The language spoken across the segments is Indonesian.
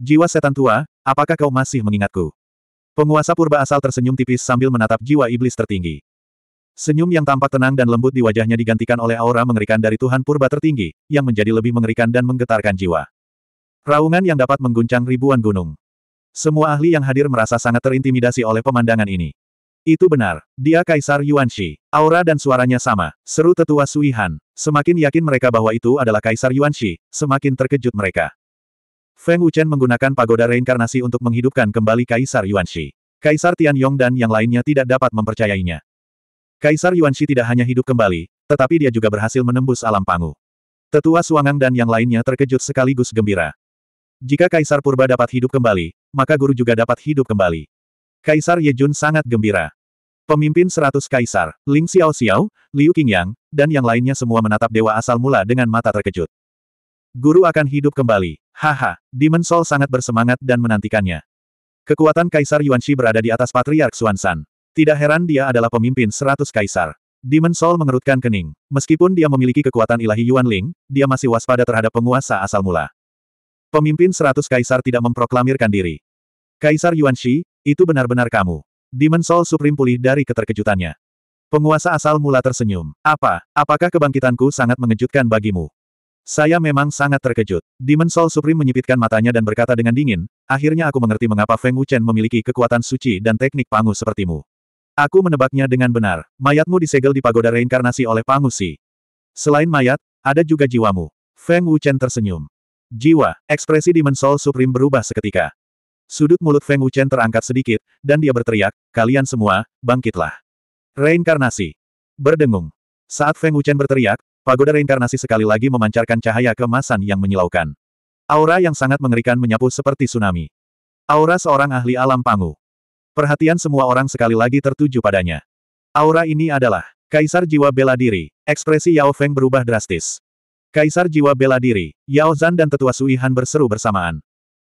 Jiwa setan tua, apakah kau masih mengingatku? Penguasa purba asal tersenyum tipis sambil menatap jiwa iblis tertinggi. Senyum yang tampak tenang dan lembut di wajahnya digantikan oleh aura mengerikan dari Tuhan purba tertinggi, yang menjadi lebih mengerikan dan menggetarkan jiwa. Raungan yang dapat mengguncang ribuan gunung. Semua ahli yang hadir merasa sangat terintimidasi oleh pemandangan ini. Itu benar, dia Kaisar Yuan Yuanshi. Aura dan suaranya sama, seru tetua Sui Han. Semakin yakin mereka bahwa itu adalah Kaisar Yuan Yuanshi, semakin terkejut mereka. Feng Wuchen menggunakan pagoda reinkarnasi untuk menghidupkan kembali Kaisar Yuan Shi. Kaisar Tian Yong dan yang lainnya tidak dapat mempercayainya. Kaisar Yuan Shi tidak hanya hidup kembali, tetapi dia juga berhasil menembus alam pangu. Tetua Suangang dan yang lainnya terkejut sekaligus gembira. Jika Kaisar Purba dapat hidup kembali, maka guru juga dapat hidup kembali. Kaisar Ye Jun sangat gembira. Pemimpin seratus kaisar, Ling Xiao Xiao, Liu Qingyang, dan yang lainnya semua menatap dewa asal mula dengan mata terkejut. Guru akan hidup kembali. Haha, Demon Soul sangat bersemangat dan menantikannya. Kekuatan Kaisar Yuan Yuanxi berada di atas Patriark Suansan. Tidak heran dia adalah pemimpin seratus kaisar. Demon Soul mengerutkan kening. Meskipun dia memiliki kekuatan ilahi Yuan Ling, dia masih waspada terhadap penguasa asal mula. Pemimpin seratus kaisar tidak memproklamirkan diri. Kaisar Yuan Yuanxi, itu benar-benar kamu. Demon Soul Supreme pulih dari keterkejutannya. Penguasa asal mula tersenyum. Apa, apakah kebangkitanku sangat mengejutkan bagimu? Saya memang sangat terkejut. Demon Soul Supreme menyipitkan matanya dan berkata dengan dingin, akhirnya aku mengerti mengapa Feng Wuchen memiliki kekuatan suci dan teknik pangu sepertimu. Aku menebaknya dengan benar. Mayatmu disegel di pagoda reinkarnasi oleh pangusi. Selain mayat, ada juga jiwamu. Feng Wuchen tersenyum. Jiwa, ekspresi Demon Soul Supreme berubah seketika. Sudut mulut Feng Wuchen terangkat sedikit, dan dia berteriak, kalian semua, bangkitlah. Reinkarnasi. Berdengung. Saat Feng Wuchen berteriak, Pagoda reinkarnasi sekali lagi memancarkan cahaya kemasan yang menyilaukan. Aura yang sangat mengerikan menyapu seperti tsunami. Aura seorang ahli alam pangu. Perhatian semua orang sekali lagi tertuju padanya. Aura ini adalah Kaisar Jiwa Bela Diri. Ekspresi Yao Feng berubah drastis. Kaisar Jiwa Bela Diri, Yao Zan dan Tetua Sui Han berseru bersamaan.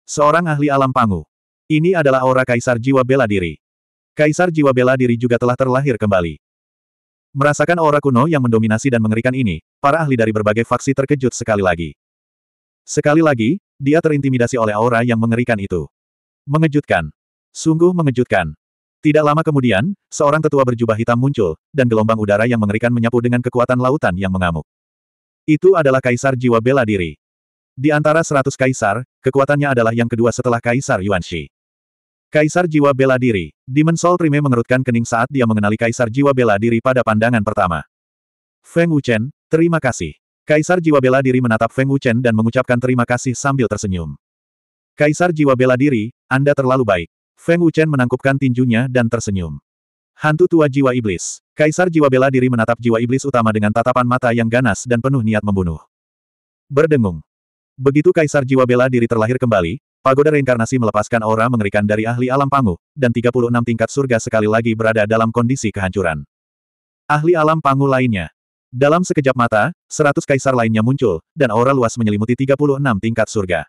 Seorang ahli alam pangu. Ini adalah aura Kaisar Jiwa Bela Diri. Kaisar Jiwa Bela Diri juga telah terlahir kembali. Merasakan aura kuno yang mendominasi dan mengerikan ini, para ahli dari berbagai faksi terkejut sekali lagi. Sekali lagi, dia terintimidasi oleh aura yang mengerikan itu. Mengejutkan. Sungguh mengejutkan. Tidak lama kemudian, seorang tetua berjubah hitam muncul, dan gelombang udara yang mengerikan menyapu dengan kekuatan lautan yang mengamuk. Itu adalah kaisar jiwa bela diri. Di antara seratus kaisar, kekuatannya adalah yang kedua setelah kaisar Yuanshi. Kaisar Jiwa Bela Diri, Demon Soul Trime mengerutkan kening saat dia mengenali Kaisar Jiwa Bela Diri pada pandangan pertama. Feng Wuchen, terima kasih. Kaisar Jiwa Bela Diri menatap Feng Wuchen dan mengucapkan terima kasih sambil tersenyum. Kaisar Jiwa Bela Diri, Anda terlalu baik. Feng Wuchen menangkupkan tinjunya dan tersenyum. Hantu tua jiwa iblis. Kaisar Jiwa Bela Diri menatap jiwa iblis utama dengan tatapan mata yang ganas dan penuh niat membunuh. Berdengung. Begitu Kaisar Jiwa Bela Diri terlahir kembali, Pagoda reinkarnasi melepaskan aura mengerikan dari ahli alam pangu, dan 36 tingkat surga sekali lagi berada dalam kondisi kehancuran. Ahli alam pangu lainnya. Dalam sekejap mata, 100 kaisar lainnya muncul, dan aura luas menyelimuti 36 tingkat surga.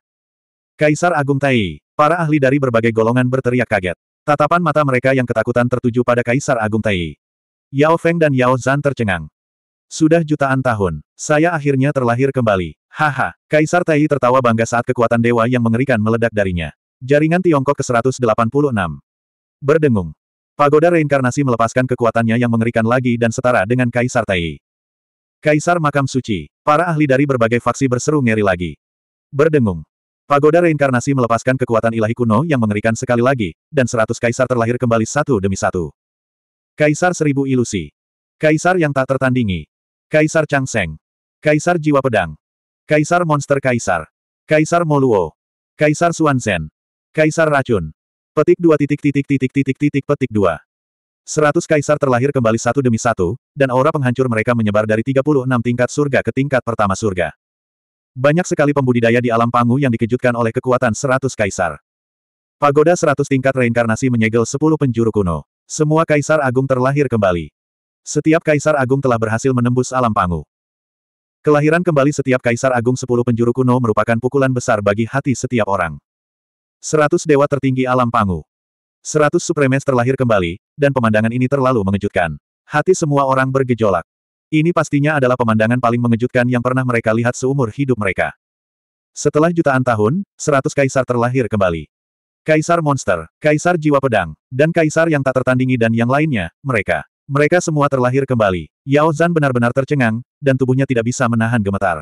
Kaisar Agung Tai, para ahli dari berbagai golongan berteriak kaget. Tatapan mata mereka yang ketakutan tertuju pada Kaisar Agung Tai. Yao Feng dan Yao Zan tercengang. Sudah jutaan tahun, saya akhirnya terlahir kembali. Haha, Kaisar Tai tertawa bangga saat kekuatan dewa yang mengerikan meledak darinya. Jaringan Tiongkok ke-186. Berdengung. Pagoda reinkarnasi melepaskan kekuatannya yang mengerikan lagi dan setara dengan Kaisar Tai. Kaisar Makam Suci. Para ahli dari berbagai faksi berseru ngeri lagi. Berdengung. Pagoda reinkarnasi melepaskan kekuatan ilahi kuno yang mengerikan sekali lagi, dan seratus kaisar terlahir kembali satu demi satu. Kaisar Seribu Ilusi. Kaisar yang tak tertandingi, Kaisar Changseng. Kaisar Jiwa Pedang. Kaisar Monster Kaisar. Kaisar Moluo. Kaisar Suansen. Kaisar Racun. Petik dua titik titik titik titik titik petik dua. Seratus kaisar terlahir kembali satu demi satu, dan aura penghancur mereka menyebar dari 36 tingkat surga ke tingkat pertama surga. Banyak sekali pembudidaya di alam pangu yang dikejutkan oleh kekuatan seratus kaisar. Pagoda seratus tingkat reinkarnasi menyegel sepuluh penjuru kuno. Semua kaisar agung terlahir kembali. Setiap kaisar agung telah berhasil menembus alam pangu. Kelahiran kembali setiap kaisar agung sepuluh penjuru kuno merupakan pukulan besar bagi hati setiap orang. Seratus dewa tertinggi alam pangu. Seratus supremes terlahir kembali, dan pemandangan ini terlalu mengejutkan. Hati semua orang bergejolak. Ini pastinya adalah pemandangan paling mengejutkan yang pernah mereka lihat seumur hidup mereka. Setelah jutaan tahun, seratus kaisar terlahir kembali. Kaisar monster, kaisar jiwa pedang, dan kaisar yang tak tertandingi dan yang lainnya, mereka. Mereka semua terlahir kembali. Yao Zan benar-benar tercengang, dan tubuhnya tidak bisa menahan gemetar.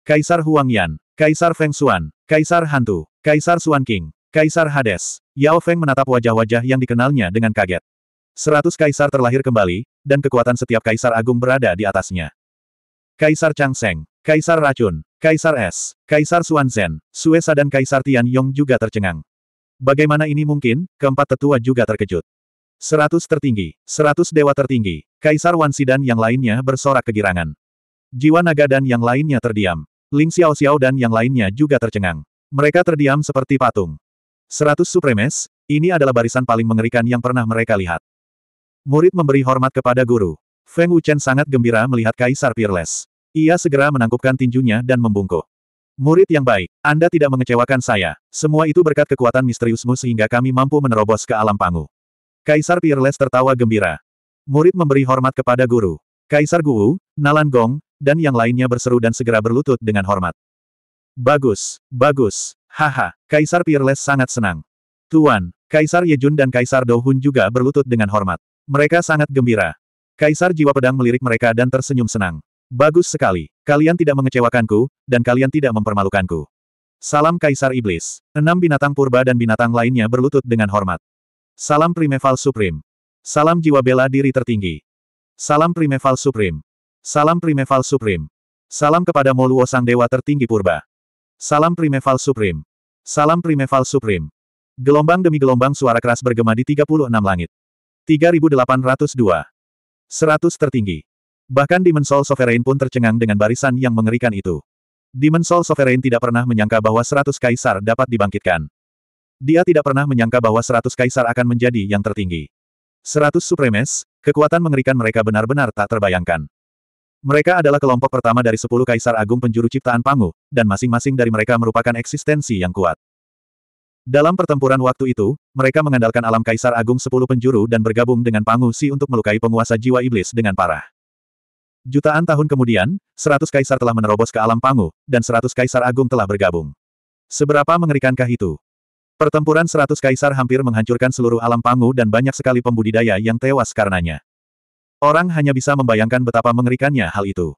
Kaisar Huang Yan, Kaisar Feng Xuan, Kaisar Hantu, Kaisar Xuan King, Kaisar Hades. Yao Feng menatap wajah-wajah yang dikenalnya dengan kaget. Seratus kaisar terlahir kembali, dan kekuatan setiap kaisar agung berada di atasnya. Kaisar Chang Seng, Kaisar Racun, Kaisar Es, Kaisar Xuan Zhen, Suesa dan Kaisar Tian Yong juga tercengang. Bagaimana ini mungkin? Keempat tetua juga terkejut. Seratus tertinggi, seratus dewa tertinggi, Kaisar Wansi dan yang lainnya bersorak kegirangan. Jiwa naga dan yang lainnya terdiam. Ling Xiao Xiao dan yang lainnya juga tercengang. Mereka terdiam seperti patung. Seratus supremes, ini adalah barisan paling mengerikan yang pernah mereka lihat. Murid memberi hormat kepada guru. Feng Wuchen sangat gembira melihat Kaisar Peerless. Ia segera menangkupkan tinjunya dan membungkuk. Murid yang baik, Anda tidak mengecewakan saya. Semua itu berkat kekuatan misteriusmu sehingga kami mampu menerobos ke alam panggung. Kaisar Peerless tertawa gembira. Murid memberi hormat kepada guru. Kaisar Guwu, Nalan Gong, dan yang lainnya berseru dan segera berlutut dengan hormat. Bagus, bagus, haha, Kaisar Peerless sangat senang. Tuan, Kaisar Yejun dan Kaisar Dohun juga berlutut dengan hormat. Mereka sangat gembira. Kaisar Jiwa Pedang melirik mereka dan tersenyum senang. Bagus sekali, kalian tidak mengecewakanku, dan kalian tidak mempermalukanku. Salam Kaisar Iblis. Enam binatang purba dan binatang lainnya berlutut dengan hormat. Salam Primeval Supreme. Salam jiwa bela diri tertinggi. Salam Primeval Supreme. Salam Primeval Supreme. Salam kepada Moluo Sang Dewa Tertinggi Purba. Salam Primeval Supreme. Salam Primeval Supreme. Gelombang demi gelombang suara keras bergema di 36 langit. 3802. 100 tertinggi. Bahkan Demon Soul Sovereign pun tercengang dengan barisan yang mengerikan itu. Demon Soul Sovereign tidak pernah menyangka bahwa 100 kaisar dapat dibangkitkan. Dia tidak pernah menyangka bahwa seratus kaisar akan menjadi yang tertinggi. Seratus supremes, kekuatan mengerikan mereka benar-benar tak terbayangkan. Mereka adalah kelompok pertama dari sepuluh kaisar agung penjuru ciptaan Pangu, dan masing-masing dari mereka merupakan eksistensi yang kuat. Dalam pertempuran waktu itu, mereka mengandalkan alam kaisar agung sepuluh penjuru dan bergabung dengan Pangu Si untuk melukai penguasa jiwa iblis dengan parah. Jutaan tahun kemudian, seratus kaisar telah menerobos ke alam Pangu, dan seratus kaisar agung telah bergabung. Seberapa mengerikankah itu? Pertempuran seratus kaisar hampir menghancurkan seluruh alam pangu dan banyak sekali pembudidaya yang tewas karenanya. Orang hanya bisa membayangkan betapa mengerikannya hal itu.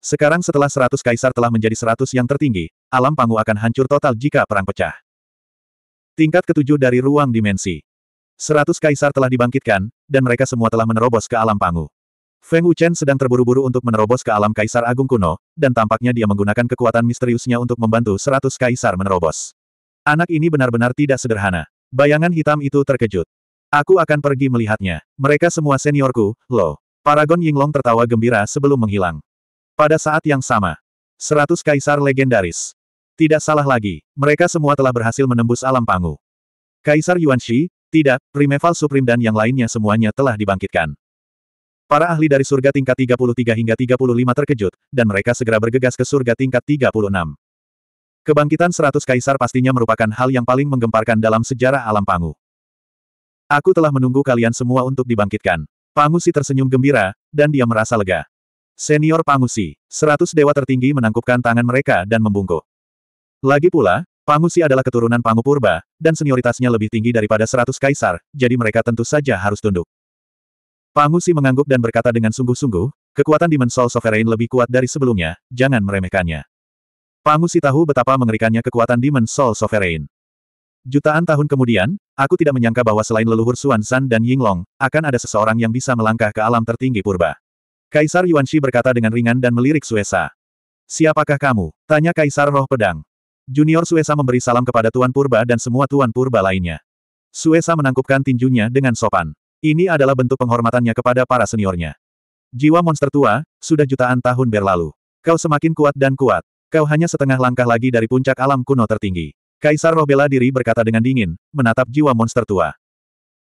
Sekarang setelah seratus kaisar telah menjadi seratus yang tertinggi, alam pangu akan hancur total jika perang pecah. Tingkat ketujuh dari ruang dimensi. Seratus kaisar telah dibangkitkan, dan mereka semua telah menerobos ke alam pangu. Feng Wuchen sedang terburu-buru untuk menerobos ke alam Kaisar Agung kuno, dan tampaknya dia menggunakan kekuatan misteriusnya untuk membantu seratus kaisar menerobos. Anak ini benar-benar tidak sederhana. Bayangan hitam itu terkejut. Aku akan pergi melihatnya. Mereka semua seniorku, loh. Paragon Yinglong tertawa gembira sebelum menghilang. Pada saat yang sama, seratus kaisar legendaris. Tidak salah lagi, mereka semua telah berhasil menembus alam pangu. Kaisar Yuanxi, tidak, Primeval Supreme dan yang lainnya semuanya telah dibangkitkan. Para ahli dari surga tingkat 33 hingga 35 terkejut, dan mereka segera bergegas ke surga tingkat 36. Kebangkitan seratus kaisar pastinya merupakan hal yang paling menggemparkan dalam sejarah alam Pangu. Aku telah menunggu kalian semua untuk dibangkitkan. Pangusi tersenyum gembira, dan dia merasa lega. Senior Pangusi, seratus dewa tertinggi menangkupkan tangan mereka dan membungkuk. Lagi pula, Pangusi adalah keturunan Pangu Purba, dan senioritasnya lebih tinggi daripada seratus kaisar, jadi mereka tentu saja harus tunduk. Pangusi mengangguk dan berkata dengan sungguh-sungguh, kekuatan Dimensol Sovereign lebih kuat dari sebelumnya, jangan meremehkannya. Pangusi tahu betapa mengerikannya kekuatan Demon Soul Sovereign. Jutaan tahun kemudian, aku tidak menyangka bahwa selain leluhur Xuan San dan Yinglong, akan ada seseorang yang bisa melangkah ke alam tertinggi purba. Kaisar Yuan Shi berkata dengan ringan dan melirik Suesa. Siapakah kamu? Tanya Kaisar Roh Pedang. Junior Suesa memberi salam kepada Tuan Purba dan semua Tuan Purba lainnya. Suesa menangkupkan tinjunya dengan sopan. Ini adalah bentuk penghormatannya kepada para seniornya. Jiwa monster tua, sudah jutaan tahun berlalu. Kau semakin kuat dan kuat. Kau hanya setengah langkah lagi dari puncak alam kuno tertinggi. Kaisar roh bela diri berkata dengan dingin, menatap jiwa monster tua.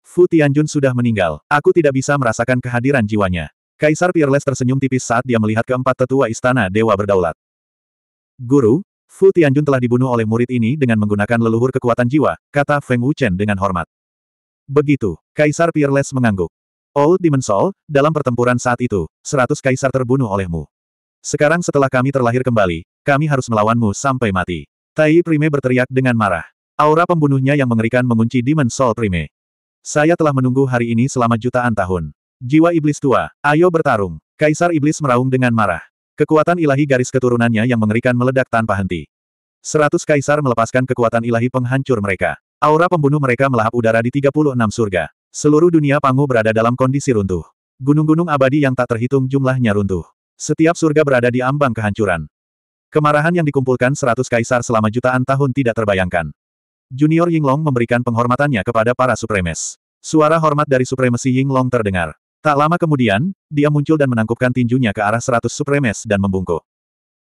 Fu Tianjun sudah meninggal, aku tidak bisa merasakan kehadiran jiwanya. Kaisar Peerless tersenyum tipis saat dia melihat keempat tetua istana dewa berdaulat. Guru, Fu Tianjun telah dibunuh oleh murid ini dengan menggunakan leluhur kekuatan jiwa, kata Feng Wuchen dengan hormat. Begitu, Kaisar Peerless mengangguk. Old Soul, dalam pertempuran saat itu, seratus kaisar terbunuh olehmu. Sekarang setelah kami terlahir kembali, kami harus melawanmu sampai mati. Tai Prime berteriak dengan marah. Aura pembunuhnya yang mengerikan mengunci Demon Soul Prime. Saya telah menunggu hari ini selama jutaan tahun. Jiwa iblis tua, ayo bertarung. Kaisar iblis meraung dengan marah. Kekuatan ilahi garis keturunannya yang mengerikan meledak tanpa henti. Seratus kaisar melepaskan kekuatan ilahi penghancur mereka. Aura pembunuh mereka melahap udara di 36 surga. Seluruh dunia pangu berada dalam kondisi runtuh. Gunung-gunung abadi yang tak terhitung jumlahnya runtuh. Setiap surga berada di ambang kehancuran. Kemarahan yang dikumpulkan seratus kaisar selama jutaan tahun tidak terbayangkan. Junior Yinglong memberikan penghormatannya kepada para supremes. Suara hormat dari supremesi Yinglong terdengar. Tak lama kemudian, dia muncul dan menangkupkan tinjunya ke arah seratus supremes dan membungkuk.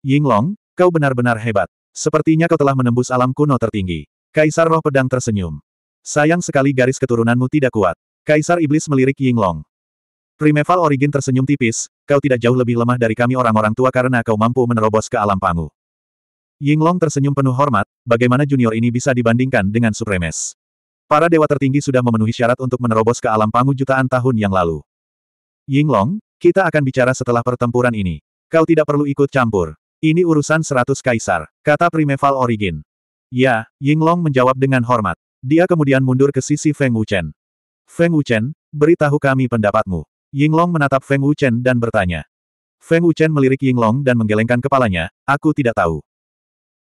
Yinglong, kau benar-benar hebat. Sepertinya kau telah menembus alam kuno tertinggi. Kaisar Roh Pedang tersenyum. Sayang sekali garis keturunanmu tidak kuat. Kaisar Iblis melirik Yinglong. Primeval Origin tersenyum tipis, kau tidak jauh lebih lemah dari kami orang-orang tua karena kau mampu menerobos ke alam pangu. Yinglong tersenyum penuh hormat, bagaimana junior ini bisa dibandingkan dengan Supremes. Para dewa tertinggi sudah memenuhi syarat untuk menerobos ke alam pangu jutaan tahun yang lalu. Yinglong, kita akan bicara setelah pertempuran ini. Kau tidak perlu ikut campur. Ini urusan seratus kaisar, kata Primeval Origin. Ya, Yinglong menjawab dengan hormat. Dia kemudian mundur ke sisi Feng Wuchen. Feng Wuchen, beritahu kami pendapatmu. Yinglong menatap Feng Wuchen dan bertanya. Feng Wuchen melirik Yinglong dan menggelengkan kepalanya, aku tidak tahu.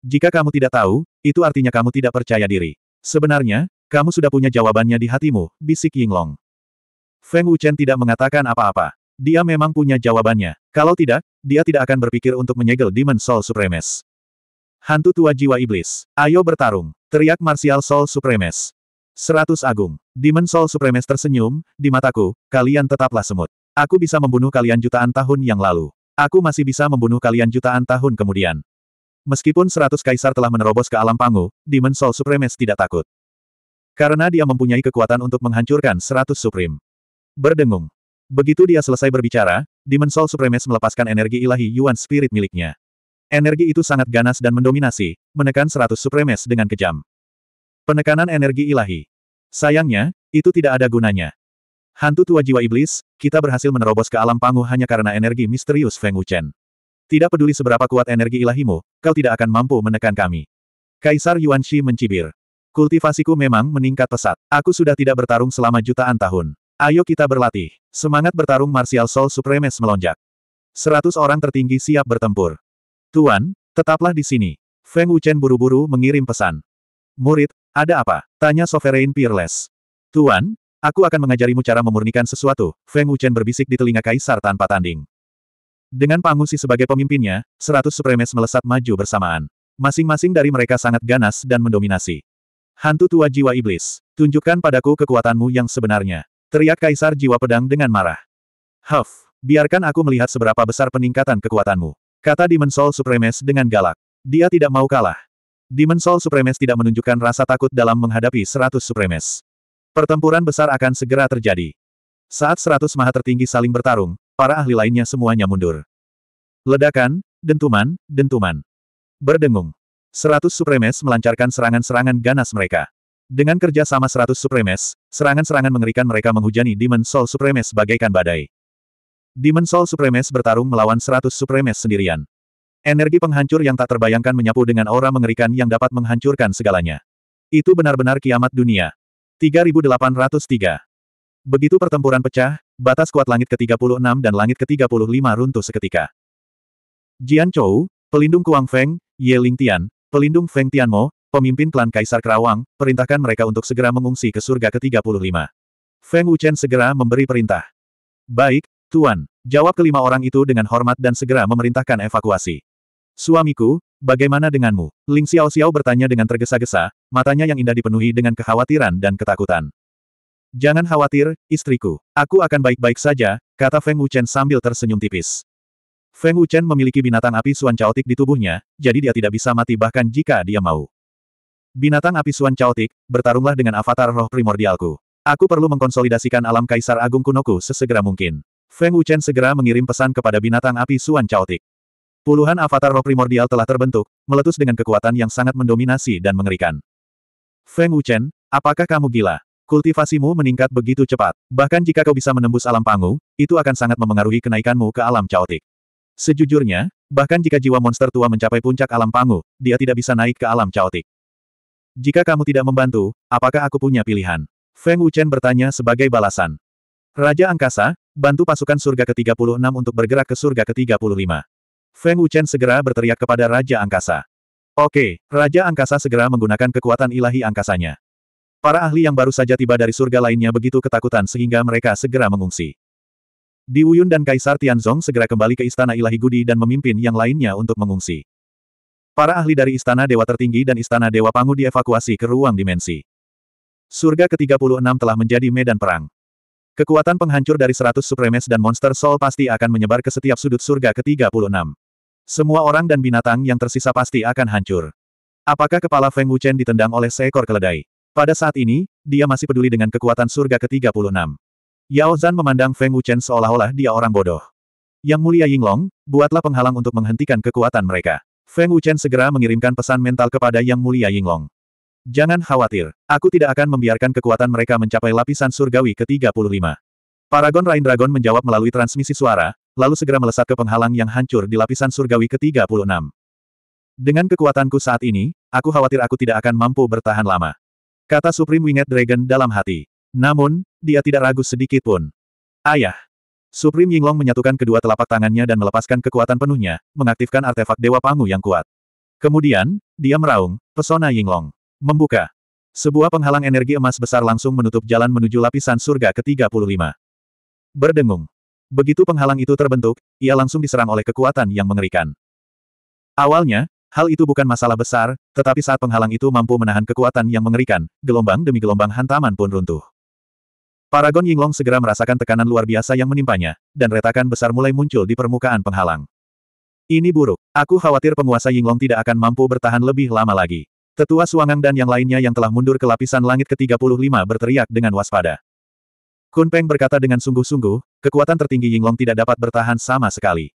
Jika kamu tidak tahu, itu artinya kamu tidak percaya diri. Sebenarnya, kamu sudah punya jawabannya di hatimu, bisik Yinglong. Feng Wuchen tidak mengatakan apa-apa. Dia memang punya jawabannya. Kalau tidak, dia tidak akan berpikir untuk menyegel Demon Soul Supremes. Hantu tua jiwa iblis, ayo bertarung, teriak Martial Soul Supremes. Seratus Agung. Demon Soul Supremes tersenyum, di mataku, kalian tetaplah semut. Aku bisa membunuh kalian jutaan tahun yang lalu. Aku masih bisa membunuh kalian jutaan tahun kemudian. Meskipun seratus kaisar telah menerobos ke alam pangu, Demon Soul Supremes tidak takut. Karena dia mempunyai kekuatan untuk menghancurkan seratus Supreme. Berdengung. Begitu dia selesai berbicara, Demon Soul Supremes melepaskan energi ilahi Yuan Spirit miliknya. Energi itu sangat ganas dan mendominasi, menekan seratus Supremes dengan kejam. Penekanan energi ilahi. Sayangnya, itu tidak ada gunanya. Hantu tua jiwa iblis, kita berhasil menerobos ke alam panggung hanya karena energi misterius Feng Wuchen. Tidak peduli seberapa kuat energi ilahimu, kau tidak akan mampu menekan kami. Kaisar Yuan Shi mencibir. Kultivasiku memang meningkat pesat. Aku sudah tidak bertarung selama jutaan tahun. Ayo kita berlatih. Semangat bertarung martial soul supremes melonjak. Seratus orang tertinggi siap bertempur. Tuan, tetaplah di sini. Feng Wuchen buru-buru mengirim pesan. Murid, ada apa? Tanya Sovereign Peerless. Tuan, aku akan mengajarimu cara memurnikan sesuatu, Feng Wuchen berbisik di telinga kaisar tanpa tanding. Dengan Pangusi sebagai pemimpinnya, seratus supremes melesat maju bersamaan. Masing-masing dari mereka sangat ganas dan mendominasi. Hantu tua jiwa iblis, tunjukkan padaku kekuatanmu yang sebenarnya. Teriak kaisar jiwa pedang dengan marah. Huff, biarkan aku melihat seberapa besar peningkatan kekuatanmu. Kata Dimensol Supremes dengan galak. Dia tidak mau kalah. Demon Soul Supremes tidak menunjukkan rasa takut dalam menghadapi seratus Supremes. Pertempuran besar akan segera terjadi. Saat seratus maha tertinggi saling bertarung, para ahli lainnya semuanya mundur. Ledakan, dentuman, dentuman. Berdengung. Seratus Supremes melancarkan serangan-serangan ganas mereka. Dengan kerja sama 100 Supremes, serangan-serangan mengerikan mereka menghujani Demon Soul Supremes bagaikan badai. Demon Soul Supremes bertarung melawan seratus Supremes sendirian. Energi penghancur yang tak terbayangkan menyapu dengan aura mengerikan yang dapat menghancurkan segalanya. Itu benar-benar kiamat dunia. 3803 Begitu pertempuran pecah, batas kuat langit ke-36 dan langit ke-35 runtuh seketika. Jian Chou, pelindung Kuang Feng, Ye Ling Tian, pelindung Feng Tianmo, pemimpin klan Kaisar Kerawang, perintahkan mereka untuk segera mengungsi ke surga ke-35. Feng Wuchen segera memberi perintah. Baik, Tuan, jawab kelima orang itu dengan hormat dan segera memerintahkan evakuasi. Suamiku, bagaimana denganmu? Ling Xiao Xiao bertanya dengan tergesa-gesa, matanya yang indah dipenuhi dengan kekhawatiran dan ketakutan. Jangan khawatir, istriku. Aku akan baik-baik saja, kata Feng Wuchen sambil tersenyum tipis. Feng Wuchen memiliki binatang api suan caotik di tubuhnya, jadi dia tidak bisa mati bahkan jika dia mau. Binatang api suan caotik, bertarunglah dengan avatar roh primordialku. Aku perlu mengkonsolidasikan alam kaisar agung kunoku sesegera mungkin. Feng Wuchen segera mengirim pesan kepada binatang api suan caotik. Puluhan avatar roh primordial telah terbentuk, meletus dengan kekuatan yang sangat mendominasi dan mengerikan. Feng Wuchen, apakah kamu gila? Kultivasimu meningkat begitu cepat. Bahkan jika kau bisa menembus alam pangu, itu akan sangat memengaruhi kenaikanmu ke alam caotik. Sejujurnya, bahkan jika jiwa monster tua mencapai puncak alam pangu, dia tidak bisa naik ke alam caotik. Jika kamu tidak membantu, apakah aku punya pilihan? Feng Wuchen bertanya sebagai balasan. Raja Angkasa, bantu pasukan surga ke-36 untuk bergerak ke surga ke-35. Feng Wuchen segera berteriak kepada Raja Angkasa. Oke, Raja Angkasa segera menggunakan kekuatan ilahi angkasanya. Para ahli yang baru saja tiba dari surga lainnya begitu ketakutan sehingga mereka segera mengungsi. Di Wuyun dan Kaisar Tianzong segera kembali ke Istana Ilahi Gudi dan memimpin yang lainnya untuk mengungsi. Para ahli dari Istana Dewa Tertinggi dan Istana Dewa Pangu dievakuasi ke ruang dimensi. Surga ke-36 telah menjadi medan perang. Kekuatan penghancur dari 100 supremes dan monster soul pasti akan menyebar ke setiap sudut surga ke-36. Semua orang dan binatang yang tersisa pasti akan hancur. Apakah kepala Feng Wuchen ditendang oleh seekor keledai? Pada saat ini, dia masih peduli dengan kekuatan surga ke-36. Yao Zan memandang Feng Wuchen seolah-olah dia orang bodoh. Yang mulia Yinglong, buatlah penghalang untuk menghentikan kekuatan mereka. Feng Wuchen segera mengirimkan pesan mental kepada Yang mulia Yinglong. Jangan khawatir, aku tidak akan membiarkan kekuatan mereka mencapai lapisan surgawi ke-35. Paragon Rain Dragon menjawab melalui transmisi suara, lalu segera melesat ke penghalang yang hancur di lapisan surgawi ke-36. Dengan kekuatanku saat ini, aku khawatir aku tidak akan mampu bertahan lama. Kata Supreme Winged Dragon dalam hati. Namun, dia tidak ragu sedikit pun. Ayah. Supreme Yinglong menyatukan kedua telapak tangannya dan melepaskan kekuatan penuhnya, mengaktifkan artefak Dewa Pangu yang kuat. Kemudian, dia meraung, pesona Yinglong. Membuka. Sebuah penghalang energi emas besar langsung menutup jalan menuju lapisan surga ke-35. Berdengung. Begitu penghalang itu terbentuk, ia langsung diserang oleh kekuatan yang mengerikan. Awalnya, hal itu bukan masalah besar, tetapi saat penghalang itu mampu menahan kekuatan yang mengerikan, gelombang demi gelombang hantaman pun runtuh. Paragon Yinglong segera merasakan tekanan luar biasa yang menimpanya, dan retakan besar mulai muncul di permukaan penghalang. Ini buruk. Aku khawatir penguasa Yinglong tidak akan mampu bertahan lebih lama lagi. Tetua Suangang dan yang lainnya yang telah mundur ke lapisan langit ke-35 berteriak dengan waspada. Kun Peng berkata dengan sungguh-sungguh, kekuatan tertinggi Yinglong tidak dapat bertahan sama sekali.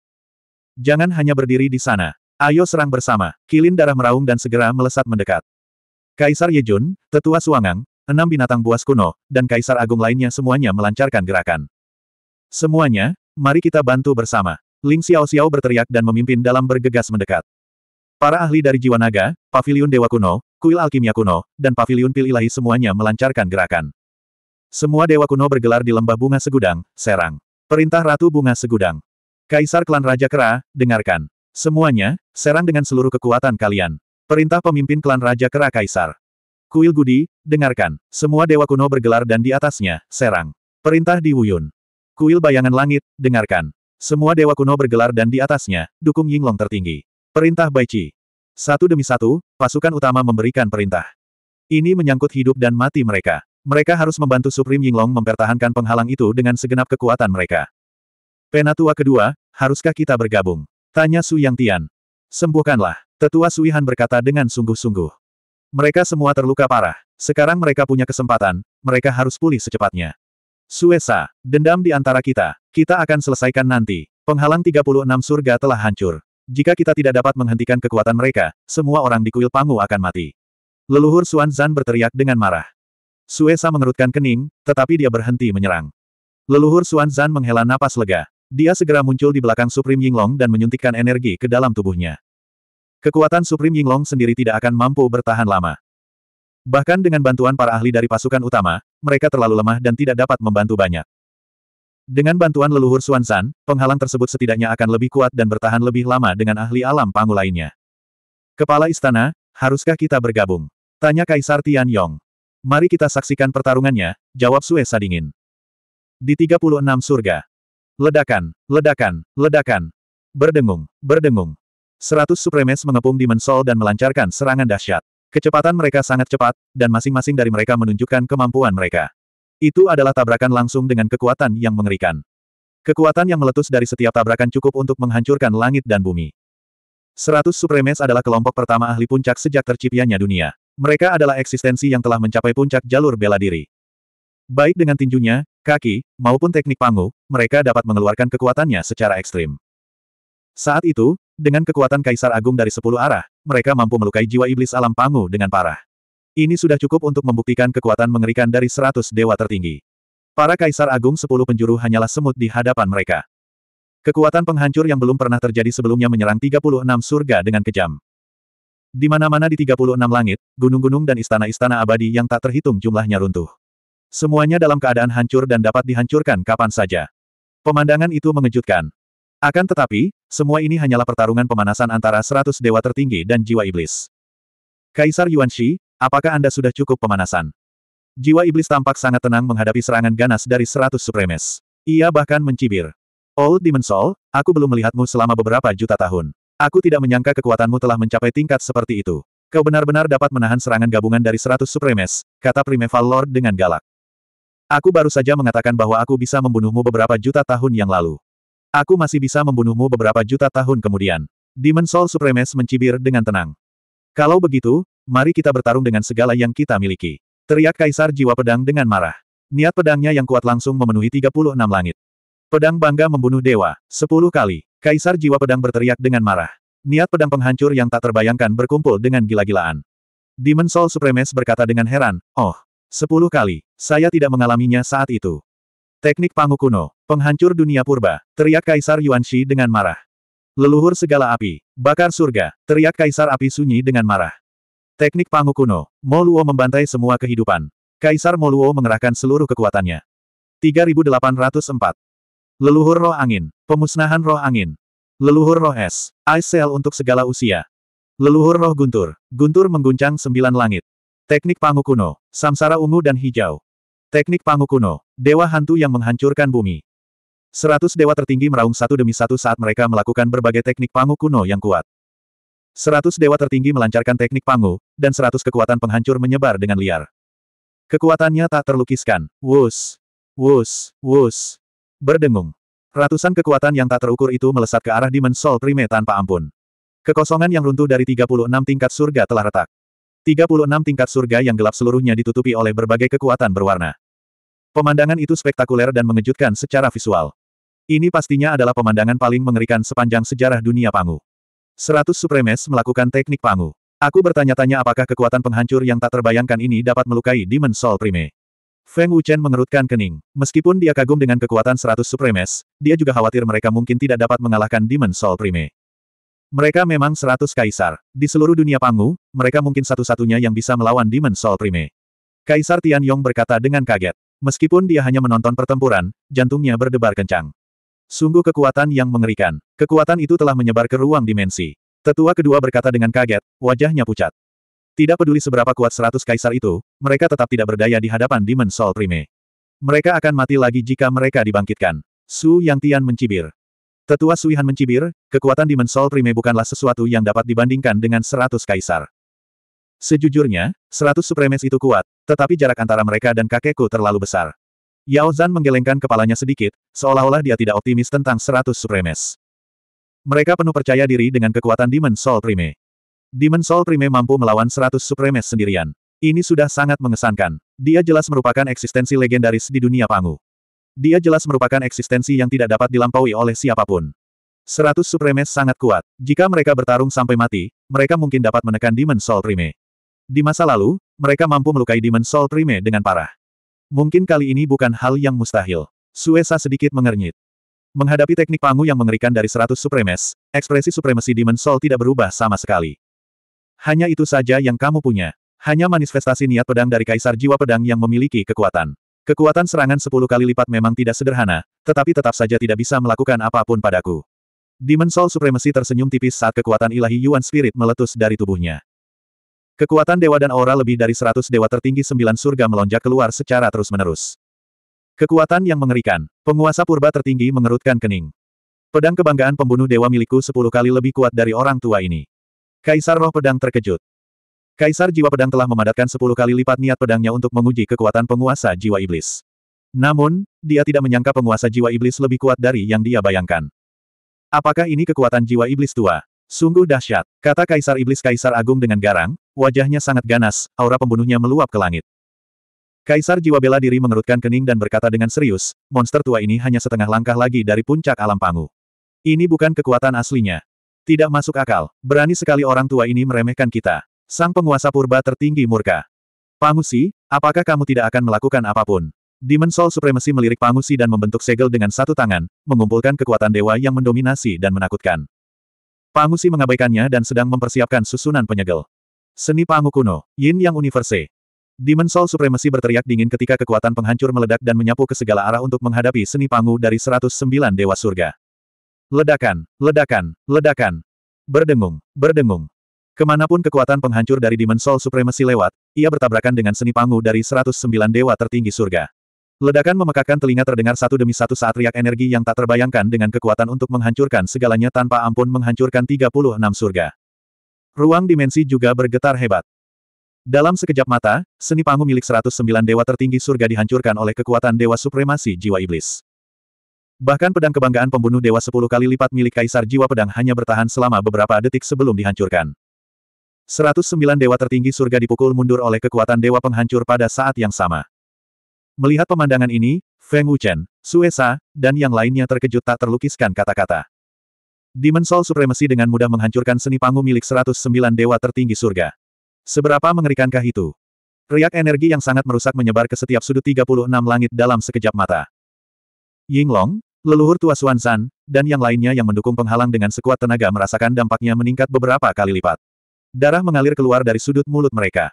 Jangan hanya berdiri di sana. Ayo serang bersama. Kilin darah meraung dan segera melesat mendekat. Kaisar Yejun, Tetua Suangang, enam binatang buas kuno, dan Kaisar Agung lainnya semuanya melancarkan gerakan. Semuanya, mari kita bantu bersama. Ling Xiao Xiao berteriak dan memimpin dalam bergegas mendekat. Para ahli dari jiwa naga, pavilion dewa kuno, kuil alkimia kuno, dan pavilion pil ilahi semuanya melancarkan gerakan. Semua dewa kuno bergelar di lembah bunga segudang, serang. Perintah Ratu Bunga Segudang. Kaisar Klan Raja Kera, dengarkan. Semuanya, serang dengan seluruh kekuatan kalian. Perintah pemimpin Klan Raja Kera Kaisar. Kuil Gudi, dengarkan. Semua dewa kuno bergelar dan di atasnya, serang. Perintah di Wuyun. Kuil Bayangan Langit, dengarkan. Semua dewa kuno bergelar dan di atasnya, dukung Yinglong tertinggi. Perintah Baichi. Satu demi satu, pasukan utama memberikan perintah. Ini menyangkut hidup dan mati mereka. Mereka harus membantu Supreme Yinglong mempertahankan penghalang itu dengan segenap kekuatan mereka. Penatua kedua, haruskah kita bergabung? Tanya Su Yang Tian. Sembuhkanlah, tetua Sui Han berkata dengan sungguh-sungguh. Mereka semua terluka parah. Sekarang mereka punya kesempatan, mereka harus pulih secepatnya. Suesa, dendam di antara kita, kita akan selesaikan nanti. Penghalang 36 surga telah hancur. Jika kita tidak dapat menghentikan kekuatan mereka, semua orang di kuil Pangu akan mati. Leluhur Xuan Zan berteriak dengan marah. Suesa mengerutkan kening, tetapi dia berhenti menyerang. Leluhur Xuan Zan menghela napas lega. Dia segera muncul di belakang Supreme Yinglong dan menyuntikkan energi ke dalam tubuhnya. Kekuatan Supreme Yinglong sendiri tidak akan mampu bertahan lama. Bahkan dengan bantuan para ahli dari pasukan utama, mereka terlalu lemah dan tidak dapat membantu banyak. Dengan bantuan leluhur Xuanzan, penghalang tersebut setidaknya akan lebih kuat dan bertahan lebih lama dengan ahli alam pangu lainnya. Kepala istana, haruskah kita bergabung? Tanya Kaisar Tian Yong. Mari kita saksikan pertarungannya, jawab Sue Sadingin. Di 36 surga. Ledakan, ledakan, ledakan. Berdengung, berdengung. Seratus supremes mengepung Dimensol dan melancarkan serangan dahsyat. Kecepatan mereka sangat cepat, dan masing-masing dari mereka menunjukkan kemampuan mereka. Itu adalah tabrakan langsung dengan kekuatan yang mengerikan. Kekuatan yang meletus dari setiap tabrakan cukup untuk menghancurkan langit dan bumi. Seratus Supremes adalah kelompok pertama ahli puncak sejak terciptanya dunia. Mereka adalah eksistensi yang telah mencapai puncak jalur bela diri. Baik dengan tinjunya, kaki, maupun teknik pangu, mereka dapat mengeluarkan kekuatannya secara ekstrim. Saat itu, dengan kekuatan Kaisar Agung dari sepuluh arah, mereka mampu melukai jiwa iblis alam pangu dengan parah. Ini sudah cukup untuk membuktikan kekuatan mengerikan dari seratus dewa tertinggi. Para kaisar agung sepuluh penjuru hanyalah semut di hadapan mereka. Kekuatan penghancur yang belum pernah terjadi sebelumnya menyerang 36 surga dengan kejam. Di mana-mana di 36 langit, gunung-gunung dan istana-istana abadi yang tak terhitung jumlahnya runtuh. Semuanya dalam keadaan hancur dan dapat dihancurkan kapan saja. Pemandangan itu mengejutkan. Akan tetapi, semua ini hanyalah pertarungan pemanasan antara 100 dewa tertinggi dan jiwa iblis. Kaisar Yuan Shi. Apakah Anda sudah cukup pemanasan? Jiwa iblis tampak sangat tenang menghadapi serangan ganas dari seratus supremes. Ia bahkan mencibir. Old Demon Soul, aku belum melihatmu selama beberapa juta tahun. Aku tidak menyangka kekuatanmu telah mencapai tingkat seperti itu. Kau benar-benar dapat menahan serangan gabungan dari seratus supremes, kata Primeval Lord dengan galak. Aku baru saja mengatakan bahwa aku bisa membunuhmu beberapa juta tahun yang lalu. Aku masih bisa membunuhmu beberapa juta tahun kemudian. Demon Soul Supremes mencibir dengan tenang. Kalau begitu, mari kita bertarung dengan segala yang kita miliki. Teriak Kaisar Jiwa Pedang dengan marah. Niat pedangnya yang kuat langsung memenuhi 36 langit. Pedang bangga membunuh dewa, 10 kali. Kaisar Jiwa Pedang berteriak dengan marah. Niat pedang penghancur yang tak terbayangkan berkumpul dengan gila-gilaan. Demon Soul Supremes berkata dengan heran, Oh, 10 kali, saya tidak mengalaminya saat itu. Teknik Pangu kuno, penghancur dunia purba, teriak Kaisar Yuan Yuanshi dengan marah. Leluhur segala api, bakar surga, teriak Kaisar api sunyi dengan marah. Teknik Pangu kuno. Moluo membantai semua kehidupan. Kaisar Moluo mengerahkan seluruh kekuatannya. 3804. Leluhur roh angin. Pemusnahan roh angin. Leluhur roh es. Ice Cell untuk segala usia. Leluhur roh guntur. Guntur mengguncang sembilan langit. Teknik Pangu kuno. Samsara ungu dan hijau. Teknik Pangu kuno. Dewa hantu yang menghancurkan bumi. Seratus dewa tertinggi meraung satu demi satu saat mereka melakukan berbagai teknik pangu kuno yang kuat. Seratus dewa tertinggi melancarkan teknik pangu, dan seratus kekuatan penghancur menyebar dengan liar. Kekuatannya tak terlukiskan. Wus, wus, wus. Berdengung. Ratusan kekuatan yang tak terukur itu melesat ke arah Demon Soul Prime tanpa ampun. Kekosongan yang runtuh dari 36 tingkat surga telah retak. 36 tingkat surga yang gelap seluruhnya ditutupi oleh berbagai kekuatan berwarna. Pemandangan itu spektakuler dan mengejutkan secara visual. Ini pastinya adalah pemandangan paling mengerikan sepanjang sejarah dunia Pangu. Seratus supremes melakukan teknik pangu. Aku bertanya-tanya apakah kekuatan penghancur yang tak terbayangkan ini dapat melukai Demon Soul Prime. Feng Wuchen mengerutkan kening. Meskipun dia kagum dengan kekuatan seratus supremes, dia juga khawatir mereka mungkin tidak dapat mengalahkan Demon Soul Prime. Mereka memang seratus kaisar. Di seluruh dunia Pangu, mereka mungkin satu-satunya yang bisa melawan Demon Soul Prime. Kaisar Tian Yong berkata dengan kaget. Meskipun dia hanya menonton pertempuran, jantungnya berdebar kencang. Sungguh kekuatan yang mengerikan. Kekuatan itu telah menyebar ke ruang dimensi. Tetua kedua berkata dengan kaget, wajahnya pucat. Tidak peduli seberapa kuat seratus kaisar itu, mereka tetap tidak berdaya di hadapan Demon Soul Prime. Mereka akan mati lagi jika mereka dibangkitkan. Su Yang Tian mencibir. Tetua Suihan mencibir, kekuatan Demon Soul Prime bukanlah sesuatu yang dapat dibandingkan dengan seratus kaisar. Sejujurnya, seratus supremes itu kuat, tetapi jarak antara mereka dan kakekku terlalu besar. Yao Zan menggelengkan kepalanya sedikit, seolah-olah dia tidak optimis tentang seratus supremes. Mereka penuh percaya diri dengan kekuatan Demon Soul Prime. Demon Soul Prime mampu melawan seratus supremes sendirian. Ini sudah sangat mengesankan. Dia jelas merupakan eksistensi legendaris di dunia Pangu. Dia jelas merupakan eksistensi yang tidak dapat dilampaui oleh siapapun. Seratus supremes sangat kuat. Jika mereka bertarung sampai mati, mereka mungkin dapat menekan Demon Soul Prime. Di masa lalu, mereka mampu melukai Demon Soul Prime dengan parah. Mungkin kali ini bukan hal yang mustahil. Suesa sedikit mengernyit. Menghadapi teknik pangu yang mengerikan dari 100 supremes, ekspresi supremasi Demon Soul tidak berubah sama sekali. Hanya itu saja yang kamu punya. Hanya manifestasi niat pedang dari Kaisar Jiwa Pedang yang memiliki kekuatan. Kekuatan serangan 10 kali lipat memang tidak sederhana, tetapi tetap saja tidak bisa melakukan apapun padaku. Demon Soul Supremacy tersenyum tipis saat kekuatan ilahi Yuan Spirit meletus dari tubuhnya. Kekuatan dewa dan aura lebih dari seratus dewa tertinggi sembilan surga melonjak keluar secara terus-menerus. Kekuatan yang mengerikan. Penguasa purba tertinggi mengerutkan kening. Pedang kebanggaan pembunuh dewa milikku sepuluh kali lebih kuat dari orang tua ini. Kaisar roh pedang terkejut. Kaisar jiwa pedang telah memadatkan sepuluh kali lipat niat pedangnya untuk menguji kekuatan penguasa jiwa iblis. Namun, dia tidak menyangka penguasa jiwa iblis lebih kuat dari yang dia bayangkan. Apakah ini kekuatan jiwa iblis tua? Sungguh dahsyat, kata Kaisar Iblis Kaisar Agung dengan garang, Wajahnya sangat ganas, aura pembunuhnya meluap ke langit. Kaisar jiwa bela diri mengerutkan kening dan berkata dengan serius, monster tua ini hanya setengah langkah lagi dari puncak alam pangu. Ini bukan kekuatan aslinya. Tidak masuk akal, berani sekali orang tua ini meremehkan kita. Sang penguasa purba tertinggi murka. Pangusi, apakah kamu tidak akan melakukan apapun? Demon Soul Supremacy melirik Pangusi dan membentuk segel dengan satu tangan, mengumpulkan kekuatan dewa yang mendominasi dan menakutkan. Pangusi mengabaikannya dan sedang mempersiapkan susunan penyegel. Seni Pangu Kuno, Yin Yang Universe. Demon Soul Supremacy berteriak dingin ketika kekuatan penghancur meledak dan menyapu ke segala arah untuk menghadapi seni Pangu dari 109 Dewa Surga. Ledakan, ledakan, ledakan. Berdengung, berdengung. Kemanapun kekuatan penghancur dari Demon Soul Supremacy lewat, ia bertabrakan dengan seni Pangu dari 109 Dewa Tertinggi Surga. Ledakan memekakkan telinga terdengar satu demi satu saat riak energi yang tak terbayangkan dengan kekuatan untuk menghancurkan segalanya tanpa ampun menghancurkan 36 surga. Ruang dimensi juga bergetar hebat. Dalam sekejap mata, seni panggung milik 109 dewa tertinggi surga dihancurkan oleh kekuatan dewa supremasi jiwa iblis. Bahkan pedang kebanggaan pembunuh dewa 10 kali lipat milik kaisar jiwa pedang hanya bertahan selama beberapa detik sebelum dihancurkan. 109 dewa tertinggi surga dipukul mundur oleh kekuatan dewa penghancur pada saat yang sama. Melihat pemandangan ini, Feng Wuchen, Suesa, dan yang lainnya terkejut tak terlukiskan kata-kata. Demon Soul Supremacy dengan mudah menghancurkan seni panggung milik 109 dewa tertinggi surga. Seberapa mengerikankah itu? Riak energi yang sangat merusak menyebar ke setiap sudut 36 langit dalam sekejap mata. Ying Long, leluhur tua Xuanzan, dan yang lainnya yang mendukung penghalang dengan sekuat tenaga merasakan dampaknya meningkat beberapa kali lipat. Darah mengalir keluar dari sudut mulut mereka.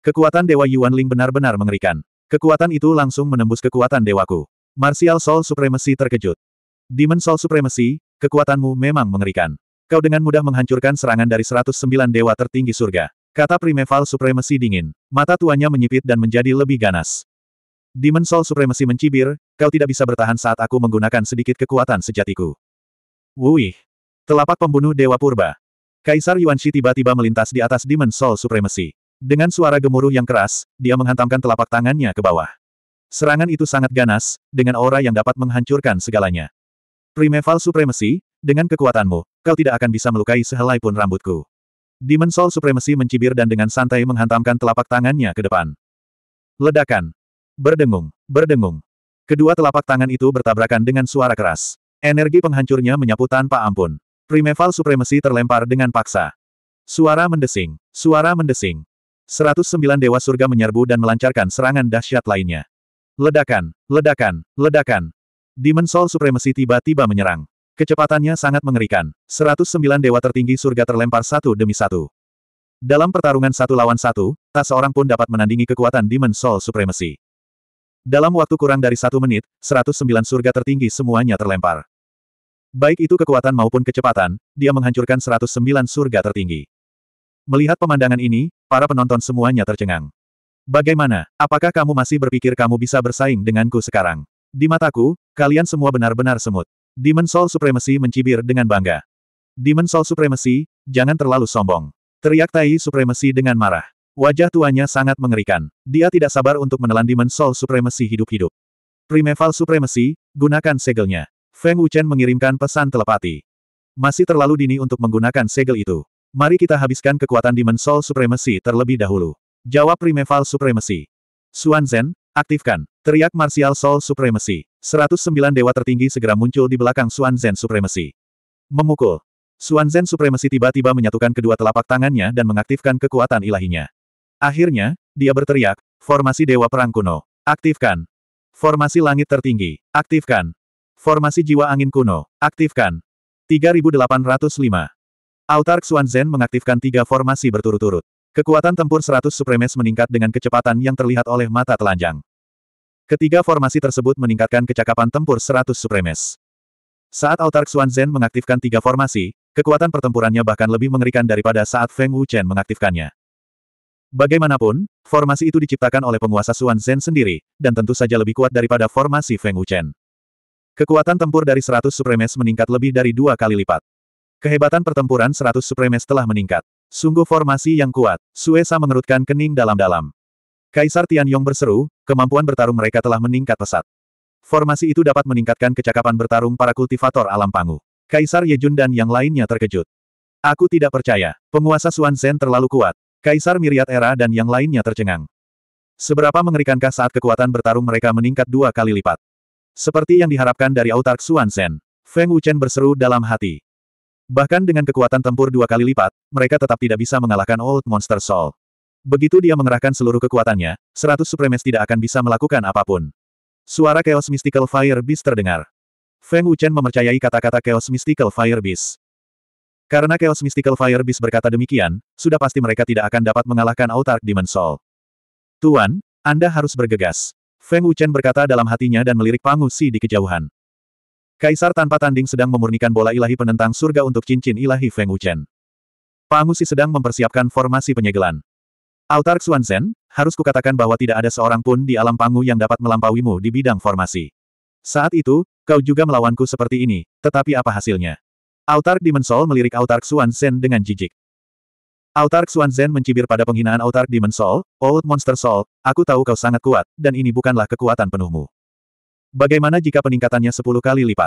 Kekuatan Dewa Yuan Ling benar-benar mengerikan. Kekuatan itu langsung menembus kekuatan dewaku. Martial Soul Supremacy terkejut. Demon Soul Supremacy, Kekuatanmu memang mengerikan. Kau dengan mudah menghancurkan serangan dari 109 dewa tertinggi surga. Kata Primeval Supremacy dingin. Mata tuanya menyipit dan menjadi lebih ganas. Demon Soul Supremasi mencibir, kau tidak bisa bertahan saat aku menggunakan sedikit kekuatan sejatiku. Wuih. Telapak pembunuh Dewa Purba. Kaisar Yuan Yuanshi tiba-tiba melintas di atas Demon Soul Supremasi. Dengan suara gemuruh yang keras, dia menghantamkan telapak tangannya ke bawah. Serangan itu sangat ganas, dengan aura yang dapat menghancurkan segalanya. Primeval Supremacy, dengan kekuatanmu, kau tidak akan bisa melukai sehelai pun rambutku. Demon Soul Supremacy mencibir dan dengan santai menghantamkan telapak tangannya ke depan. Ledakan. Berdengung, berdengung. Kedua telapak tangan itu bertabrakan dengan suara keras. Energi penghancurnya menyapu tanpa ampun. Primeval Supremacy terlempar dengan paksa. Suara mendesing, suara mendesing. 109 dewa surga menyerbu dan melancarkan serangan dahsyat lainnya. Ledakan, ledakan, ledakan. Demon Soul Supremacy tiba-tiba menyerang. Kecepatannya sangat mengerikan. 109 dewa tertinggi surga terlempar satu demi satu. Dalam pertarungan satu lawan satu, tak seorang pun dapat menandingi kekuatan Demon Soul Supremacy. Dalam waktu kurang dari satu menit, 109 surga tertinggi semuanya terlempar. Baik itu kekuatan maupun kecepatan, dia menghancurkan 109 surga tertinggi. Melihat pemandangan ini, para penonton semuanya tercengang. Bagaimana, apakah kamu masih berpikir kamu bisa bersaing denganku sekarang? Di mataku, kalian semua benar-benar semut. Demon Soul Supremacy mencibir dengan bangga. Demon Soul Supremacy, jangan terlalu sombong. Teriak Tai Supremacy dengan marah. Wajah tuanya sangat mengerikan. Dia tidak sabar untuk menelan Demon Soul Supremacy hidup-hidup. Primeval Supremacy, gunakan segelnya. Feng Wuchen mengirimkan pesan telepati. Masih terlalu dini untuk menggunakan segel itu. Mari kita habiskan kekuatan Demon Soul Supremacy terlebih dahulu. Jawab Primeval Supremacy. Xuan Zhen, Aktifkan. Teriak Martial Soul Supremacy. 109 dewa tertinggi segera muncul di belakang Zen Supremacy. Memukul. Zen Supremacy tiba-tiba menyatukan kedua telapak tangannya dan mengaktifkan kekuatan ilahinya. Akhirnya, dia berteriak, formasi dewa perang kuno. Aktifkan. Formasi langit tertinggi. Aktifkan. Formasi jiwa angin kuno. Aktifkan. 3805. Autark Zen mengaktifkan tiga formasi berturut-turut. Kekuatan tempur 100 supremes meningkat dengan kecepatan yang terlihat oleh mata telanjang. Ketiga formasi tersebut meningkatkan kecakapan tempur 100 supremes. Saat Autark Zhen mengaktifkan tiga formasi, kekuatan pertempurannya bahkan lebih mengerikan daripada saat Feng Wuchen mengaktifkannya. Bagaimanapun, formasi itu diciptakan oleh penguasa Xuan Zhen sendiri, dan tentu saja lebih kuat daripada formasi Feng Wuchen. Kekuatan tempur dari 100 supremes meningkat lebih dari dua kali lipat. Kehebatan pertempuran 100 supremes telah meningkat. Sungguh formasi yang kuat. Suesa mengerutkan kening dalam-dalam. Kaisar Tianyong berseru, kemampuan bertarung mereka telah meningkat pesat. Formasi itu dapat meningkatkan kecakapan bertarung para kultivator alam pangu. Kaisar Yejun dan yang lainnya terkejut. Aku tidak percaya. Penguasa Suan Zhen terlalu kuat. Kaisar Miriat Era dan yang lainnya tercengang. Seberapa mengerikankah saat kekuatan bertarung mereka meningkat dua kali lipat? Seperti yang diharapkan dari autark Suan Zhen, Feng Wuchen berseru dalam hati. Bahkan dengan kekuatan tempur dua kali lipat, mereka tetap tidak bisa mengalahkan Old Monster Soul. Begitu dia mengerahkan seluruh kekuatannya, seratus supremes tidak akan bisa melakukan apapun. Suara Chaos Mystical Fire Beast terdengar. Feng Wuchen mempercayai kata-kata Chaos Mystical Fire Beast. Karena Chaos Mystical Fire Beast berkata demikian, sudah pasti mereka tidak akan dapat mengalahkan Autark Demon Soul. Tuan, Anda harus bergegas. Feng Wuchen berkata dalam hatinya dan melirik Pangu Si di kejauhan. Kaisar tanpa tanding sedang memurnikan bola ilahi penentang surga untuk cincin ilahi Feng Wuchen. Pangusi sedang mempersiapkan formasi penyegelan. Autark Xuanzen, harus kukatakan bahwa tidak ada seorang pun di alam Pangu yang dapat melampauimu di bidang formasi. Saat itu, kau juga melawanku seperti ini, tetapi apa hasilnya? Autark Dimensol melirik Autark Xuanzen dengan jijik. Autark Xuanzen mencibir pada penghinaan Autark Dimensol, Old Monster Soul, aku tahu kau sangat kuat, dan ini bukanlah kekuatan penuhmu. Bagaimana jika peningkatannya sepuluh kali lipat?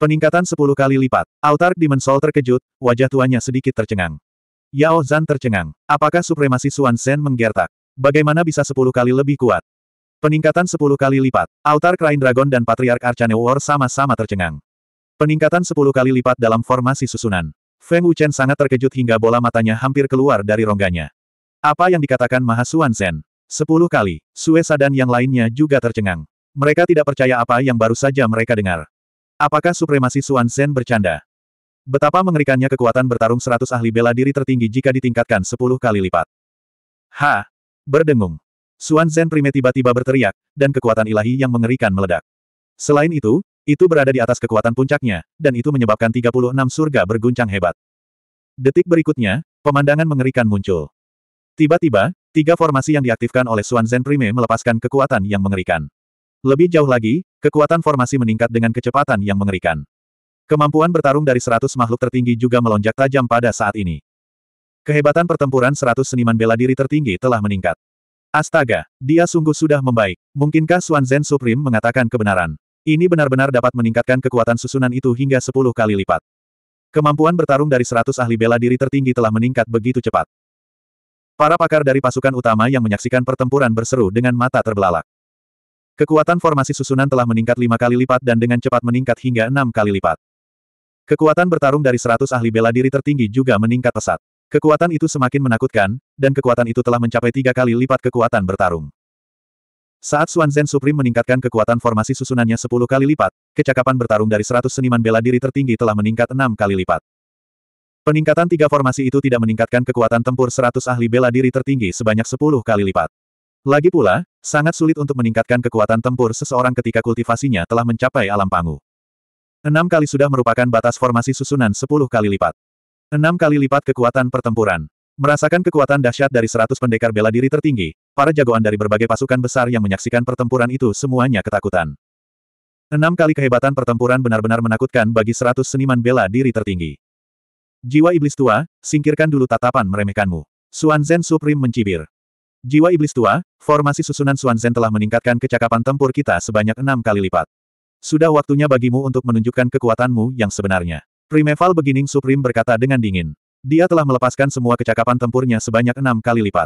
Peningkatan sepuluh kali lipat. Altar Demon Soul terkejut, wajah tuanya sedikit tercengang. Yao Zan tercengang. Apakah supremasi Suan Zhen menggertak? Bagaimana bisa sepuluh kali lebih kuat? Peningkatan sepuluh kali lipat. Altar Rain Dragon dan Patriark Arcane War sama-sama tercengang. Peningkatan sepuluh kali lipat dalam formasi susunan. Feng Wuchen sangat terkejut hingga bola matanya hampir keluar dari rongganya. Apa yang dikatakan Maha Xuan Sepuluh kali. Suesa dan yang lainnya juga tercengang. Mereka tidak percaya apa yang baru saja mereka dengar. Apakah supremasi Suan Zhen bercanda? Betapa mengerikannya kekuatan bertarung seratus ahli bela diri tertinggi jika ditingkatkan sepuluh kali lipat. Ha! Berdengung. Suan Zhen Prime tiba-tiba berteriak, dan kekuatan ilahi yang mengerikan meledak. Selain itu, itu berada di atas kekuatan puncaknya, dan itu menyebabkan 36 surga berguncang hebat. Detik berikutnya, pemandangan mengerikan muncul. Tiba-tiba, tiga formasi yang diaktifkan oleh Suan Zhen Prime melepaskan kekuatan yang mengerikan. Lebih jauh lagi, kekuatan formasi meningkat dengan kecepatan yang mengerikan. Kemampuan bertarung dari seratus makhluk tertinggi juga melonjak tajam pada saat ini. Kehebatan pertempuran seratus seniman bela diri tertinggi telah meningkat. Astaga, dia sungguh sudah membaik. Mungkinkah Suan Zen Supreme mengatakan kebenaran? Ini benar-benar dapat meningkatkan kekuatan susunan itu hingga sepuluh kali lipat. Kemampuan bertarung dari seratus ahli bela diri tertinggi telah meningkat begitu cepat. Para pakar dari pasukan utama yang menyaksikan pertempuran berseru dengan mata terbelalak. Kekuatan formasi susunan telah meningkat lima kali lipat dan dengan cepat meningkat hingga enam kali lipat. Kekuatan bertarung dari seratus ahli bela diri tertinggi juga meningkat pesat. Kekuatan itu semakin menakutkan, dan kekuatan itu telah mencapai tiga kali lipat kekuatan bertarung. Saat Xuan Zhen Supreme meningkatkan kekuatan formasi susunannya sepuluh kali lipat, kecakapan bertarung dari seratus seniman bela diri tertinggi telah meningkat enam kali lipat. Peningkatan tiga formasi itu tidak meningkatkan kekuatan tempur seratus ahli bela diri tertinggi sebanyak sepuluh kali lipat. Lagi pula, sangat sulit untuk meningkatkan kekuatan tempur seseorang ketika kultivasinya telah mencapai alam pangu. Enam kali sudah merupakan batas formasi susunan sepuluh kali lipat. Enam kali lipat kekuatan pertempuran. Merasakan kekuatan dahsyat dari seratus pendekar bela diri tertinggi, para jagoan dari berbagai pasukan besar yang menyaksikan pertempuran itu semuanya ketakutan. Enam kali kehebatan pertempuran benar-benar menakutkan bagi seratus seniman bela diri tertinggi. Jiwa iblis tua, singkirkan dulu tatapan meremehkanmu. Suan Zen Supreme mencibir. Jiwa iblis tua, formasi susunan Suan Zen telah meningkatkan kecakapan tempur kita sebanyak enam kali lipat. Sudah waktunya bagimu untuk menunjukkan kekuatanmu yang sebenarnya. Primeval Beginning Supreme berkata dengan dingin. Dia telah melepaskan semua kecakapan tempurnya sebanyak enam kali lipat.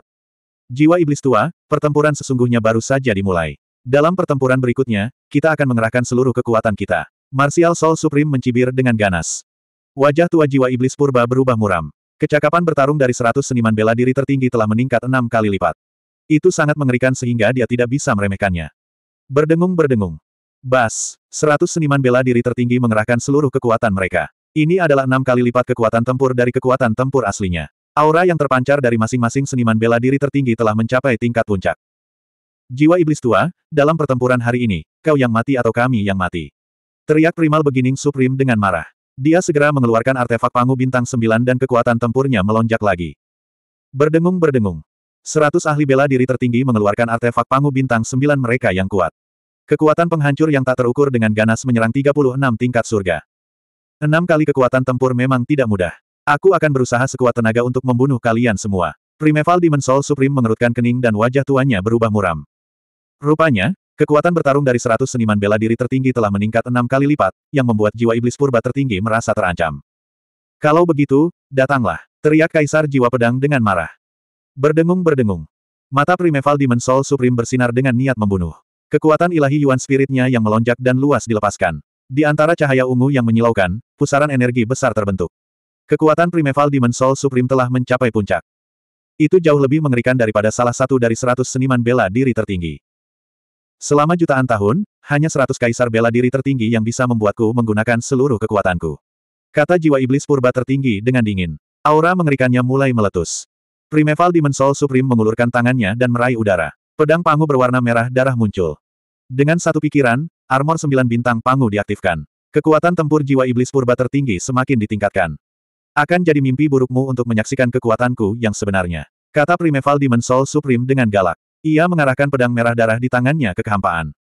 Jiwa iblis tua, pertempuran sesungguhnya baru saja dimulai. Dalam pertempuran berikutnya, kita akan mengerahkan seluruh kekuatan kita. Martial Soul Supreme mencibir dengan ganas. Wajah tua jiwa iblis purba berubah muram. Kecakapan bertarung dari seratus seniman bela diri tertinggi telah meningkat enam kali lipat. Itu sangat mengerikan sehingga dia tidak bisa meremehkannya. Berdengung-berdengung. Bas, seratus seniman bela diri tertinggi mengerahkan seluruh kekuatan mereka. Ini adalah enam kali lipat kekuatan tempur dari kekuatan tempur aslinya. Aura yang terpancar dari masing-masing seniman bela diri tertinggi telah mencapai tingkat puncak. Jiwa iblis tua, dalam pertempuran hari ini, kau yang mati atau kami yang mati. Teriak Primal Beginning Supreme dengan marah. Dia segera mengeluarkan artefak pangu bintang sembilan dan kekuatan tempurnya melonjak lagi. Berdengung-berdengung. Seratus ahli bela diri tertinggi mengeluarkan artefak pangu bintang sembilan mereka yang kuat. Kekuatan penghancur yang tak terukur dengan ganas menyerang 36 tingkat surga. Enam kali kekuatan tempur memang tidak mudah. Aku akan berusaha sekuat tenaga untuk membunuh kalian semua. Primeval Dimensol Supreme mengerutkan kening dan wajah tuannya berubah muram. Rupanya, Kekuatan bertarung dari seratus seniman bela diri tertinggi telah meningkat enam kali lipat, yang membuat jiwa iblis purba tertinggi merasa terancam. Kalau begitu, datanglah, teriak Kaisar Jiwa Pedang dengan marah. Berdengung-berdengung. Mata primeval Demon Soul Supreme bersinar dengan niat membunuh. Kekuatan ilahi Yuan Spiritnya yang melonjak dan luas dilepaskan. Di antara cahaya ungu yang menyilaukan, pusaran energi besar terbentuk. Kekuatan primeval Demon Soul Supreme telah mencapai puncak. Itu jauh lebih mengerikan daripada salah satu dari seratus seniman bela diri tertinggi. Selama jutaan tahun, hanya seratus kaisar bela diri tertinggi yang bisa membuatku menggunakan seluruh kekuatanku. Kata jiwa iblis purba tertinggi dengan dingin. Aura mengerikannya mulai meletus. Primeval Soul Supreme mengulurkan tangannya dan meraih udara. Pedang pangu berwarna merah darah muncul. Dengan satu pikiran, armor sembilan bintang pangu diaktifkan. Kekuatan tempur jiwa iblis purba tertinggi semakin ditingkatkan. Akan jadi mimpi burukmu untuk menyaksikan kekuatanku yang sebenarnya. Kata Primeval Demon Soul Supreme dengan galak. Ia mengarahkan pedang merah darah di tangannya ke kehampaan.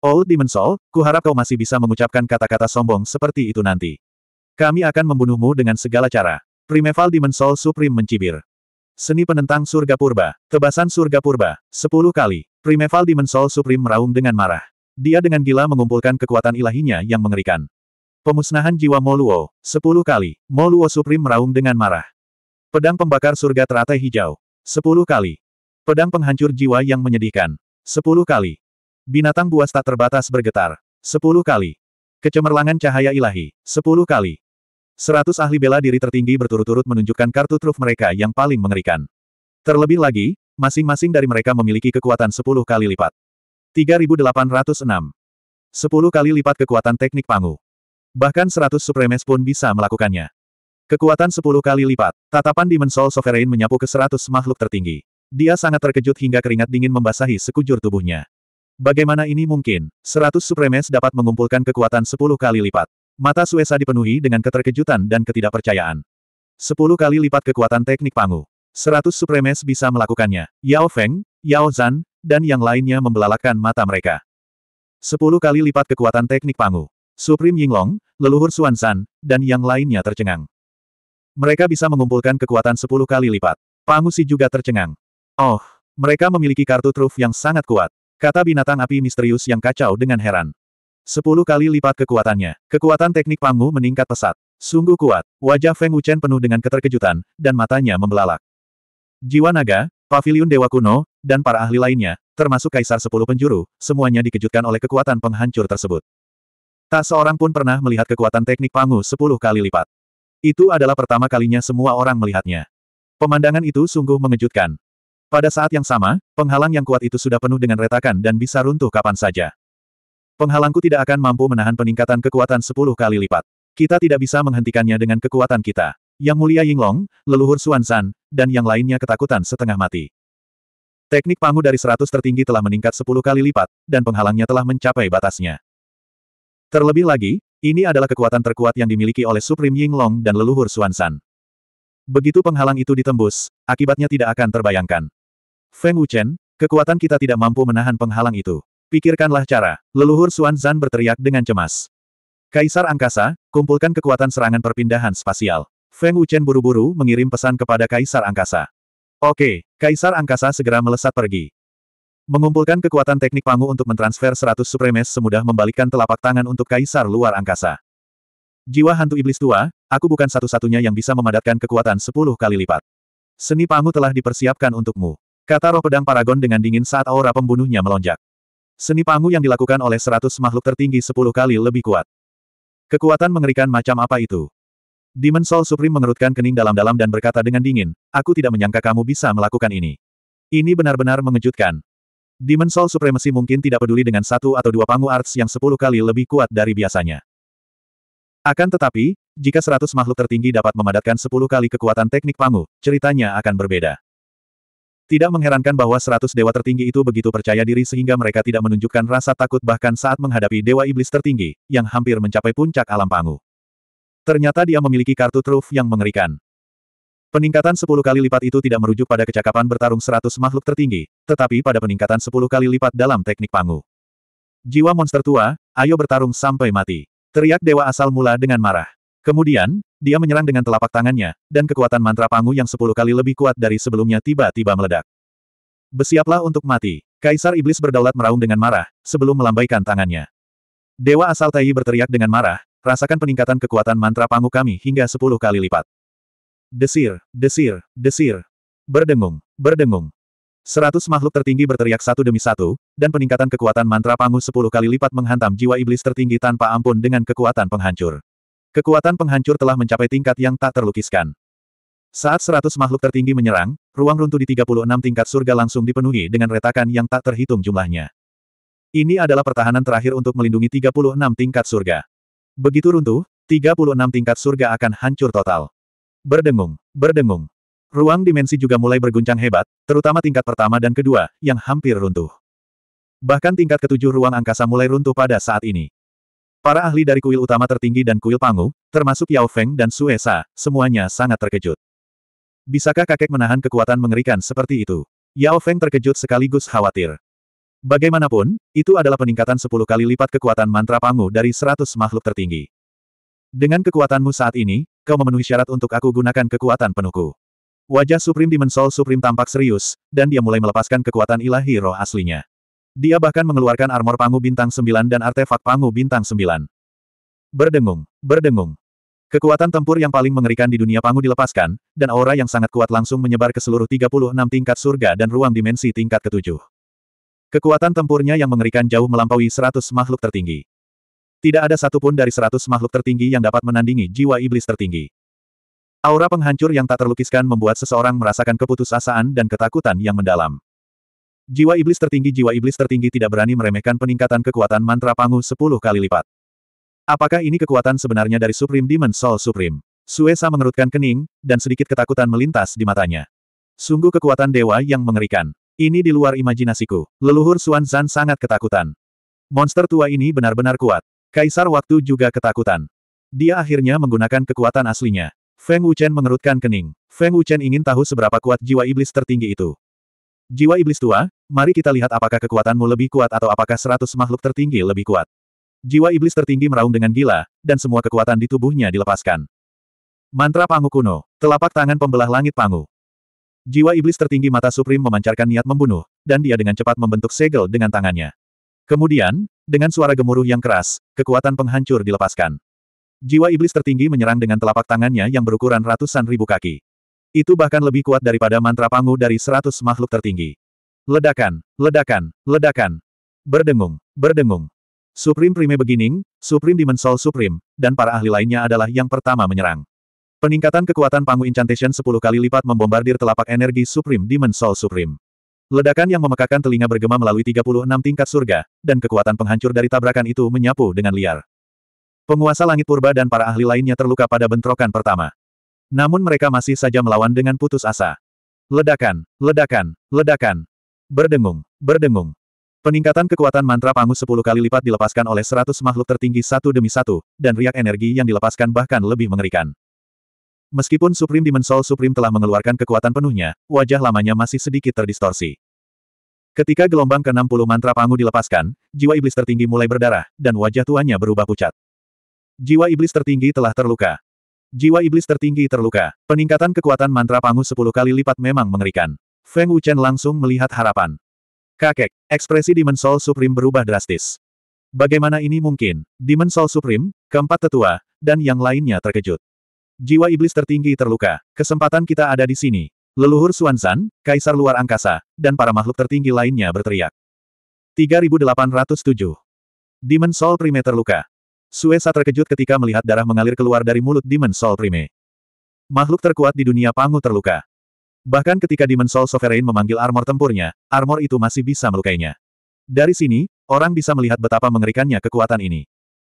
Old Demon Soul, kuharap kau masih bisa mengucapkan kata-kata sombong seperti itu nanti. Kami akan membunuhmu dengan segala cara. Primeval Demon Soul Supreme mencibir. Seni penentang surga purba. Tebasan surga purba. Sepuluh kali. Primeval Dimensol Supreme meraung dengan marah. Dia dengan gila mengumpulkan kekuatan ilahinya yang mengerikan. Pemusnahan jiwa Moluo. Sepuluh kali. Moluo Supreme meraung dengan marah. Pedang pembakar surga teratai hijau. Sepuluh kali. Pedang penghancur jiwa yang menyedihkan. Sepuluh kali. Binatang buas tak terbatas bergetar. Sepuluh kali. Kecemerlangan cahaya ilahi. Sepuluh kali. Seratus ahli bela diri tertinggi berturut-turut menunjukkan kartu truf mereka yang paling mengerikan. Terlebih lagi, masing-masing dari mereka memiliki kekuatan sepuluh kali lipat. 3806. Sepuluh kali lipat kekuatan teknik pangu. Bahkan seratus supremes pun bisa melakukannya. Kekuatan sepuluh kali lipat, tatapan Demon Soul Sovereign menyapu ke seratus makhluk tertinggi. Dia sangat terkejut hingga keringat dingin membasahi sekujur tubuhnya. Bagaimana ini mungkin? Seratus supremes dapat mengumpulkan kekuatan sepuluh kali lipat. Mata Suesa dipenuhi dengan keterkejutan dan ketidakpercayaan. Sepuluh kali lipat kekuatan teknik Pangu. Seratus supremes bisa melakukannya. Yao Feng, Yao Zan, dan yang lainnya membelalakan mata mereka. Sepuluh kali lipat kekuatan teknik Pangu. Supreme Yinglong, leluhur Xuan Zan, dan yang lainnya tercengang. Mereka bisa mengumpulkan kekuatan sepuluh kali lipat. Pangu Si juga tercengang. Oh, mereka memiliki kartu truf yang sangat kuat. Kata binatang api misterius yang kacau dengan heran. Sepuluh kali lipat kekuatannya. Kekuatan teknik Pangmu meningkat pesat. Sungguh kuat. Wajah Feng Wuchen penuh dengan keterkejutan, dan matanya membelalak. Jiwa naga, pavilion dewa kuno, dan para ahli lainnya, termasuk kaisar sepuluh penjuru, semuanya dikejutkan oleh kekuatan penghancur tersebut. Tak seorang pun pernah melihat kekuatan teknik Pangmu sepuluh kali lipat. Itu adalah pertama kalinya semua orang melihatnya. Pemandangan itu sungguh mengejutkan. Pada saat yang sama, penghalang yang kuat itu sudah penuh dengan retakan dan bisa runtuh kapan saja. Penghalangku tidak akan mampu menahan peningkatan kekuatan sepuluh kali lipat. Kita tidak bisa menghentikannya dengan kekuatan kita. Yang mulia Yinglong, leluhur Xuanzan, dan yang lainnya ketakutan setengah mati. Teknik pangu dari seratus tertinggi telah meningkat sepuluh kali lipat, dan penghalangnya telah mencapai batasnya. Terlebih lagi, ini adalah kekuatan terkuat yang dimiliki oleh Supreme Yinglong dan leluhur Xuanzan. Begitu penghalang itu ditembus, akibatnya tidak akan terbayangkan. Feng Wuchen, kekuatan kita tidak mampu menahan penghalang itu. Pikirkanlah cara, leluhur Zan berteriak dengan cemas. Kaisar Angkasa, kumpulkan kekuatan serangan perpindahan spasial. Feng Wuchen buru-buru mengirim pesan kepada Kaisar Angkasa. Oke, Kaisar Angkasa segera melesat pergi. Mengumpulkan kekuatan teknik Pangu untuk mentransfer 100 supremes semudah membalikkan telapak tangan untuk Kaisar luar angkasa. Jiwa hantu iblis tua, aku bukan satu-satunya yang bisa memadatkan kekuatan 10 kali lipat. Seni Pangu telah dipersiapkan untukmu. Kata roh pedang Paragon dengan dingin saat aura pembunuhnya melonjak. Seni pangu yang dilakukan oleh seratus makhluk tertinggi sepuluh kali lebih kuat. Kekuatan mengerikan macam apa itu? Demon Soul Supreme mengerutkan kening dalam-dalam dan berkata dengan dingin, aku tidak menyangka kamu bisa melakukan ini. Ini benar-benar mengejutkan. Demon Soul Supremacy mungkin tidak peduli dengan satu atau dua pangu arts yang sepuluh kali lebih kuat dari biasanya. Akan tetapi, jika seratus makhluk tertinggi dapat memadatkan sepuluh kali kekuatan teknik pangu, ceritanya akan berbeda. Tidak mengherankan bahwa seratus dewa tertinggi itu begitu percaya diri sehingga mereka tidak menunjukkan rasa takut bahkan saat menghadapi dewa iblis tertinggi, yang hampir mencapai puncak alam pangu. Ternyata dia memiliki kartu truf yang mengerikan. Peningkatan sepuluh kali lipat itu tidak merujuk pada kecakapan bertarung seratus makhluk tertinggi, tetapi pada peningkatan sepuluh kali lipat dalam teknik pangu. Jiwa monster tua, ayo bertarung sampai mati. Teriak dewa asal mula dengan marah. Kemudian, dia menyerang dengan telapak tangannya, dan kekuatan mantra Pangu yang sepuluh kali lebih kuat dari sebelumnya tiba-tiba meledak. Bersiaplah untuk mati. Kaisar Iblis berdaulat meraung dengan marah, sebelum melambaikan tangannya. Dewa asal Tai berteriak dengan marah, rasakan peningkatan kekuatan mantra Pangu kami hingga sepuluh kali lipat. Desir, desir, desir. Berdengung, berdengung. Seratus makhluk tertinggi berteriak satu demi satu, dan peningkatan kekuatan mantra pangu sepuluh kali lipat menghantam jiwa iblis tertinggi tanpa ampun dengan kekuatan penghancur. Kekuatan penghancur telah mencapai tingkat yang tak terlukiskan. Saat seratus makhluk tertinggi menyerang, ruang runtuh di 36 tingkat surga langsung dipenuhi dengan retakan yang tak terhitung jumlahnya. Ini adalah pertahanan terakhir untuk melindungi 36 tingkat surga. Begitu runtuh, 36 tingkat surga akan hancur total. Berdengung, berdengung. Ruang dimensi juga mulai berguncang hebat, terutama tingkat pertama dan kedua, yang hampir runtuh. Bahkan tingkat ketujuh ruang angkasa mulai runtuh pada saat ini. Para ahli dari kuil utama tertinggi dan kuil Pangu, termasuk Yao Feng dan Sa, semuanya sangat terkejut. Bisakah kakek menahan kekuatan mengerikan seperti itu? Yao Feng terkejut sekaligus khawatir. Bagaimanapun, itu adalah peningkatan 10 kali lipat kekuatan mantra Pangu dari 100 makhluk tertinggi. Dengan kekuatanmu saat ini, kau memenuhi syarat untuk aku gunakan kekuatan penuhku. Wajah Supreme Dimensol Supreme tampak serius, dan dia mulai melepaskan kekuatan ilahi roh aslinya. Dia bahkan mengeluarkan armor pangu bintang 9 dan artefak pangu bintang 9. Berdengung, berdengung. Kekuatan tempur yang paling mengerikan di dunia pangu dilepaskan, dan aura yang sangat kuat langsung menyebar ke seluruh 36 tingkat surga dan ruang dimensi tingkat ketujuh. Kekuatan tempurnya yang mengerikan jauh melampaui 100 makhluk tertinggi. Tidak ada satupun dari 100 makhluk tertinggi yang dapat menandingi jiwa iblis tertinggi. Aura penghancur yang tak terlukiskan membuat seseorang merasakan keputusasaan dan ketakutan yang mendalam. Jiwa iblis tertinggi Jiwa iblis tertinggi tidak berani meremehkan peningkatan kekuatan mantra Pangu 10 kali lipat. Apakah ini kekuatan sebenarnya dari Supreme Demon Soul Supreme? Suesa mengerutkan kening, dan sedikit ketakutan melintas di matanya. Sungguh kekuatan dewa yang mengerikan. Ini di luar imajinasiku. Leluhur Xuan Zan sangat ketakutan. Monster tua ini benar-benar kuat. Kaisar waktu juga ketakutan. Dia akhirnya menggunakan kekuatan aslinya. Feng Wuchen mengerutkan kening. Feng Wuchen ingin tahu seberapa kuat jiwa iblis tertinggi itu. Jiwa iblis tua, mari kita lihat apakah kekuatanmu lebih kuat atau apakah seratus makhluk tertinggi lebih kuat. Jiwa iblis tertinggi meraung dengan gila, dan semua kekuatan di tubuhnya dilepaskan. Mantra Pangu kuno, telapak tangan pembelah langit Pangu. Jiwa iblis tertinggi mata Suprim memancarkan niat membunuh, dan dia dengan cepat membentuk segel dengan tangannya. Kemudian, dengan suara gemuruh yang keras, kekuatan penghancur dilepaskan. Jiwa iblis tertinggi menyerang dengan telapak tangannya yang berukuran ratusan ribu kaki. Itu bahkan lebih kuat daripada mantra Pangu dari seratus makhluk tertinggi. Ledakan, ledakan, ledakan. Berdengung, berdengung. Supreme Prime Beginning, Supreme Soul Supreme, dan para ahli lainnya adalah yang pertama menyerang. Peningkatan kekuatan Pangu Incantation 10 kali lipat membombardir telapak energi Supreme Soul Supreme. Ledakan yang memekakan telinga bergema melalui 36 tingkat surga, dan kekuatan penghancur dari tabrakan itu menyapu dengan liar. Penguasa langit purba dan para ahli lainnya terluka pada bentrokan pertama. Namun mereka masih saja melawan dengan putus asa. Ledakan, ledakan, ledakan. Berdengung, berdengung. Peningkatan kekuatan mantra pangus 10 kali lipat dilepaskan oleh 100 makhluk tertinggi satu demi satu, dan riak energi yang dilepaskan bahkan lebih mengerikan. Meskipun Supreme Demon Soul Supreme telah mengeluarkan kekuatan penuhnya, wajah lamanya masih sedikit terdistorsi. Ketika gelombang ke-60 mantra pangu dilepaskan, jiwa iblis tertinggi mulai berdarah, dan wajah tuannya berubah pucat. Jiwa iblis tertinggi telah terluka. Jiwa iblis tertinggi terluka. Peningkatan kekuatan mantra Pangus sepuluh kali lipat memang mengerikan. Feng Wuchen langsung melihat harapan. Kakek, ekspresi Demon Soul Supreme berubah drastis. Bagaimana ini mungkin? Demon Soul Supreme, keempat tetua, dan yang lainnya terkejut. Jiwa iblis tertinggi terluka. Kesempatan kita ada di sini. Leluhur Xuanzan, kaisar luar angkasa, dan para makhluk tertinggi lainnya berteriak. 3807. Demon Soul Prime terluka. Suesa terkejut ketika melihat darah mengalir keluar dari mulut Demon Soul Prime. Makhluk terkuat di dunia Pangu terluka. Bahkan ketika Demon Soul Sovereign memanggil armor tempurnya, armor itu masih bisa melukainya. Dari sini, orang bisa melihat betapa mengerikannya kekuatan ini.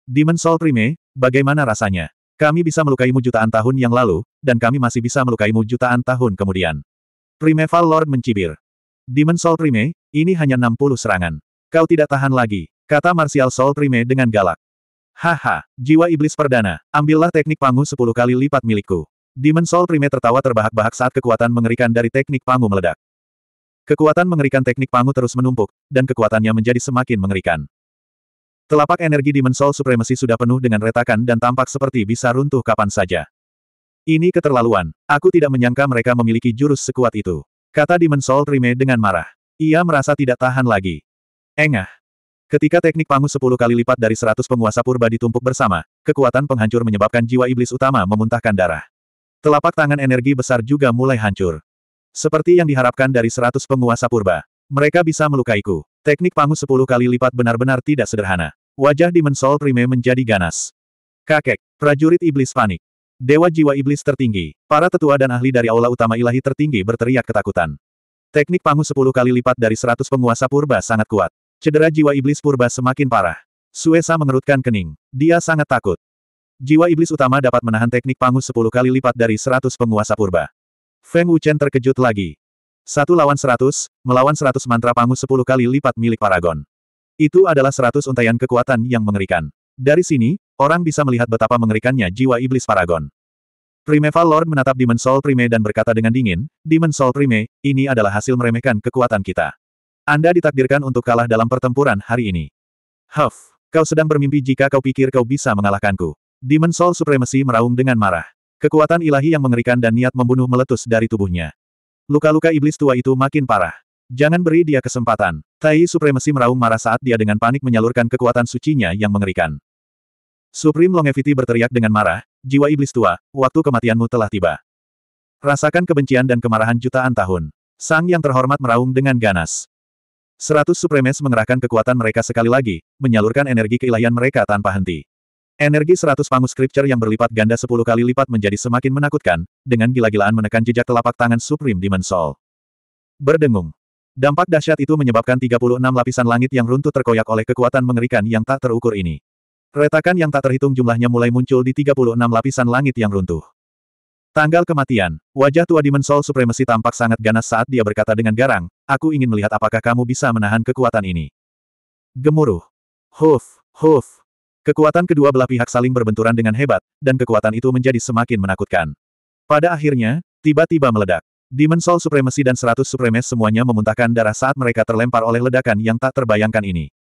Demon Soul Prime, bagaimana rasanya? Kami bisa melukaimu jutaan tahun yang lalu, dan kami masih bisa melukaimu jutaan tahun kemudian. Primeval Lord mencibir. Demon Soul Prime, ini hanya 60 serangan. Kau tidak tahan lagi, kata Martial Soul Prime dengan galak. Haha, jiwa iblis perdana, ambillah teknik pangu sepuluh kali lipat milikku. Demon Soul Prime tertawa terbahak-bahak saat kekuatan mengerikan dari teknik pangu meledak. Kekuatan mengerikan teknik pangu terus menumpuk, dan kekuatannya menjadi semakin mengerikan. Telapak energi Demon Soul Supremacy sudah penuh dengan retakan dan tampak seperti bisa runtuh kapan saja. Ini keterlaluan, aku tidak menyangka mereka memiliki jurus sekuat itu. Kata Demon Soul Prime dengan marah. Ia merasa tidak tahan lagi. Engah, Ketika teknik pangus 10 kali lipat dari 100 penguasa purba ditumpuk bersama, kekuatan penghancur menyebabkan jiwa iblis utama memuntahkan darah. Telapak tangan energi besar juga mulai hancur. Seperti yang diharapkan dari 100 penguasa purba, mereka bisa melukaiku. Teknik pangus 10 kali lipat benar-benar tidak sederhana. Wajah Dimensol Prime menjadi ganas. Kakek, prajurit iblis panik. Dewa jiwa iblis tertinggi, para tetua dan ahli dari aula utama ilahi tertinggi berteriak ketakutan. Teknik pangus 10 kali lipat dari 100 penguasa purba sangat kuat. Cedera jiwa iblis purba semakin parah. Suesa mengerutkan kening. Dia sangat takut. Jiwa iblis utama dapat menahan teknik pangus 10 kali lipat dari 100 penguasa purba. Feng Wuchen terkejut lagi. Satu lawan 100, melawan 100 mantra pangus 10 kali lipat milik Paragon. Itu adalah 100 untaian kekuatan yang mengerikan. Dari sini, orang bisa melihat betapa mengerikannya jiwa iblis Paragon. Primeval Lord menatap Demon Soul Prime dan berkata dengan dingin, Demon Soul Prime, ini adalah hasil meremehkan kekuatan kita. Anda ditakdirkan untuk kalah dalam pertempuran hari ini. Huff, kau sedang bermimpi jika kau pikir kau bisa mengalahkanku. Demon Soul Supremacy meraung dengan marah. Kekuatan ilahi yang mengerikan dan niat membunuh meletus dari tubuhnya. Luka-luka iblis tua itu makin parah. Jangan beri dia kesempatan. Tai Supremacy meraung marah saat dia dengan panik menyalurkan kekuatan sucinya yang mengerikan. Supreme Longevity berteriak dengan marah, jiwa iblis tua, waktu kematianmu telah tiba. Rasakan kebencian dan kemarahan jutaan tahun. Sang yang terhormat meraung dengan ganas. Seratus supremes mengerahkan kekuatan mereka sekali lagi, menyalurkan energi keilahian mereka tanpa henti. Energi seratus pangus scripture yang berlipat ganda sepuluh kali lipat menjadi semakin menakutkan, dengan gila-gilaan menekan jejak telapak tangan Supreme Demon Soul. Berdengung. Dampak dahsyat itu menyebabkan 36 lapisan langit yang runtuh terkoyak oleh kekuatan mengerikan yang tak terukur ini. Retakan yang tak terhitung jumlahnya mulai muncul di 36 lapisan langit yang runtuh. Tanggal kematian, wajah tua Dimensol Supremasi tampak sangat ganas saat dia berkata dengan garang, aku ingin melihat apakah kamu bisa menahan kekuatan ini. Gemuruh. Huf, huf. Kekuatan kedua belah pihak saling berbenturan dengan hebat, dan kekuatan itu menjadi semakin menakutkan. Pada akhirnya, tiba-tiba meledak. Dimensol Supremasi dan seratus Supremes semuanya memuntahkan darah saat mereka terlempar oleh ledakan yang tak terbayangkan ini.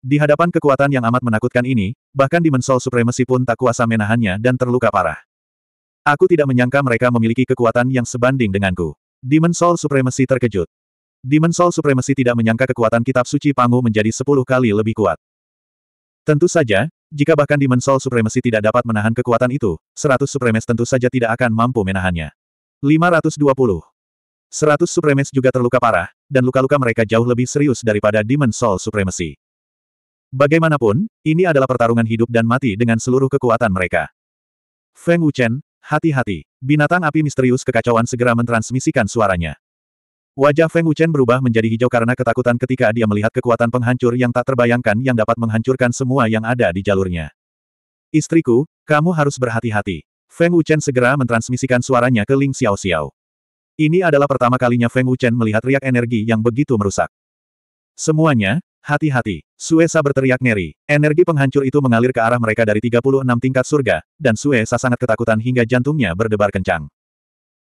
Di hadapan kekuatan yang amat menakutkan ini, bahkan Dimensol Supremasi pun tak kuasa menahannya dan terluka parah. Aku tidak menyangka mereka memiliki kekuatan yang sebanding denganku. Demon Soul Supremacy terkejut. Demon Soul Supremacy tidak menyangka kekuatan kitab suci Pangu menjadi sepuluh kali lebih kuat. Tentu saja, jika bahkan Demon Soul Supremacy tidak dapat menahan kekuatan itu, seratus Supremes tentu saja tidak akan mampu menahannya. 520. 100 Supremes juga terluka parah, dan luka-luka mereka jauh lebih serius daripada Demon Soul Supremacy. Bagaimanapun, ini adalah pertarungan hidup dan mati dengan seluruh kekuatan mereka. Feng Wuchen, Hati-hati, binatang api misterius kekacauan segera mentransmisikan suaranya. Wajah Feng Wuchen berubah menjadi hijau karena ketakutan ketika dia melihat kekuatan penghancur yang tak terbayangkan yang dapat menghancurkan semua yang ada di jalurnya. Istriku, kamu harus berhati-hati. Feng Wuchen segera mentransmisikan suaranya ke Ling Xiao Xiao. Ini adalah pertama kalinya Feng Wuchen melihat riak energi yang begitu merusak. Semuanya, Hati-hati, Suesa berteriak ngeri. Energi penghancur itu mengalir ke arah mereka dari 36 tingkat surga, dan Suesa sangat ketakutan hingga jantungnya berdebar kencang.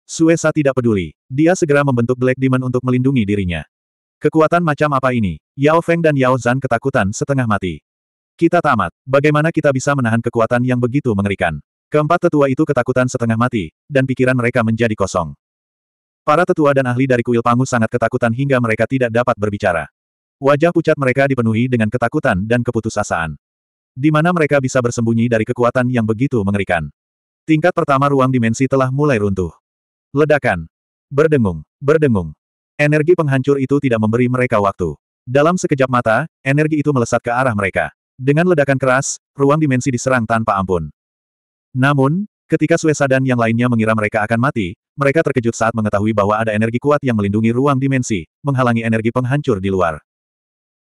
Suesa tidak peduli. Dia segera membentuk Black Demon untuk melindungi dirinya. Kekuatan macam apa ini? Yao Feng dan Yao Zan ketakutan setengah mati. Kita tamat. Bagaimana kita bisa menahan kekuatan yang begitu mengerikan? Keempat tetua itu ketakutan setengah mati, dan pikiran mereka menjadi kosong. Para tetua dan ahli dari kuil Pangu sangat ketakutan hingga mereka tidak dapat berbicara. Wajah pucat mereka dipenuhi dengan ketakutan dan keputusasaan. Di mana mereka bisa bersembunyi dari kekuatan yang begitu mengerikan. Tingkat pertama ruang dimensi telah mulai runtuh. Ledakan. Berdengung, berdengung. Energi penghancur itu tidak memberi mereka waktu. Dalam sekejap mata, energi itu melesat ke arah mereka. Dengan ledakan keras, ruang dimensi diserang tanpa ampun. Namun, ketika Suesa dan yang lainnya mengira mereka akan mati, mereka terkejut saat mengetahui bahwa ada energi kuat yang melindungi ruang dimensi, menghalangi energi penghancur di luar.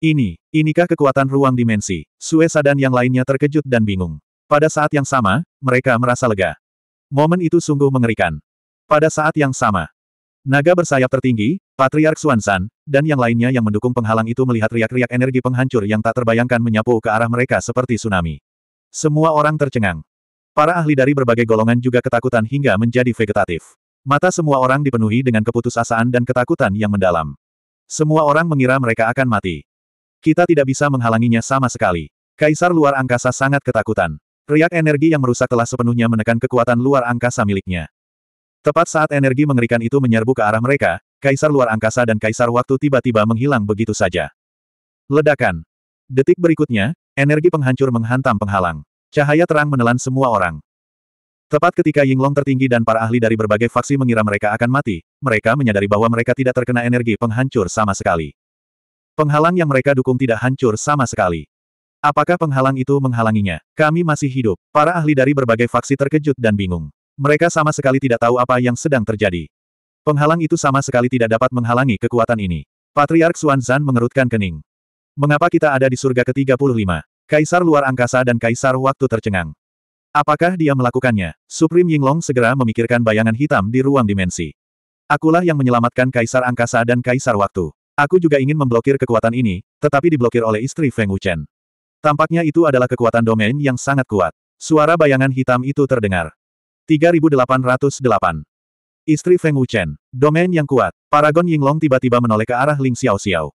Ini, inikah kekuatan ruang dimensi? Suesa dan yang lainnya terkejut dan bingung. Pada saat yang sama, mereka merasa lega. Momen itu sungguh mengerikan. Pada saat yang sama, naga bersayap tertinggi, Patriark Suansan, dan yang lainnya yang mendukung penghalang itu melihat riak-riak energi penghancur yang tak terbayangkan menyapu ke arah mereka seperti tsunami. Semua orang tercengang. Para ahli dari berbagai golongan juga ketakutan hingga menjadi vegetatif. Mata semua orang dipenuhi dengan keputusasaan dan ketakutan yang mendalam. Semua orang mengira mereka akan mati. Kita tidak bisa menghalanginya sama sekali. Kaisar luar angkasa sangat ketakutan. Riak energi yang merusak telah sepenuhnya menekan kekuatan luar angkasa miliknya. Tepat saat energi mengerikan itu menyerbu ke arah mereka, Kaisar luar angkasa dan Kaisar waktu tiba-tiba menghilang begitu saja. Ledakan. Detik berikutnya, energi penghancur menghantam penghalang. Cahaya terang menelan semua orang. Tepat ketika Yinglong tertinggi dan para ahli dari berbagai faksi mengira mereka akan mati, mereka menyadari bahwa mereka tidak terkena energi penghancur sama sekali. Penghalang yang mereka dukung tidak hancur sama sekali. Apakah penghalang itu menghalanginya? Kami masih hidup. Para ahli dari berbagai faksi terkejut dan bingung. Mereka sama sekali tidak tahu apa yang sedang terjadi. Penghalang itu sama sekali tidak dapat menghalangi kekuatan ini. Patriark Suanzan mengerutkan kening. Mengapa kita ada di surga ke-35? Kaisar luar angkasa dan kaisar waktu tercengang. Apakah dia melakukannya? Supreme Yinglong segera memikirkan bayangan hitam di ruang dimensi. Akulah yang menyelamatkan kaisar angkasa dan kaisar waktu. Aku juga ingin memblokir kekuatan ini, tetapi diblokir oleh istri Feng Wuchen. Tampaknya itu adalah kekuatan domain yang sangat kuat. Suara bayangan hitam itu terdengar. 3808. Istri Feng Wuchen. Domain yang kuat. Paragon Yinglong tiba-tiba menoleh ke arah Ling Xiao Xiao.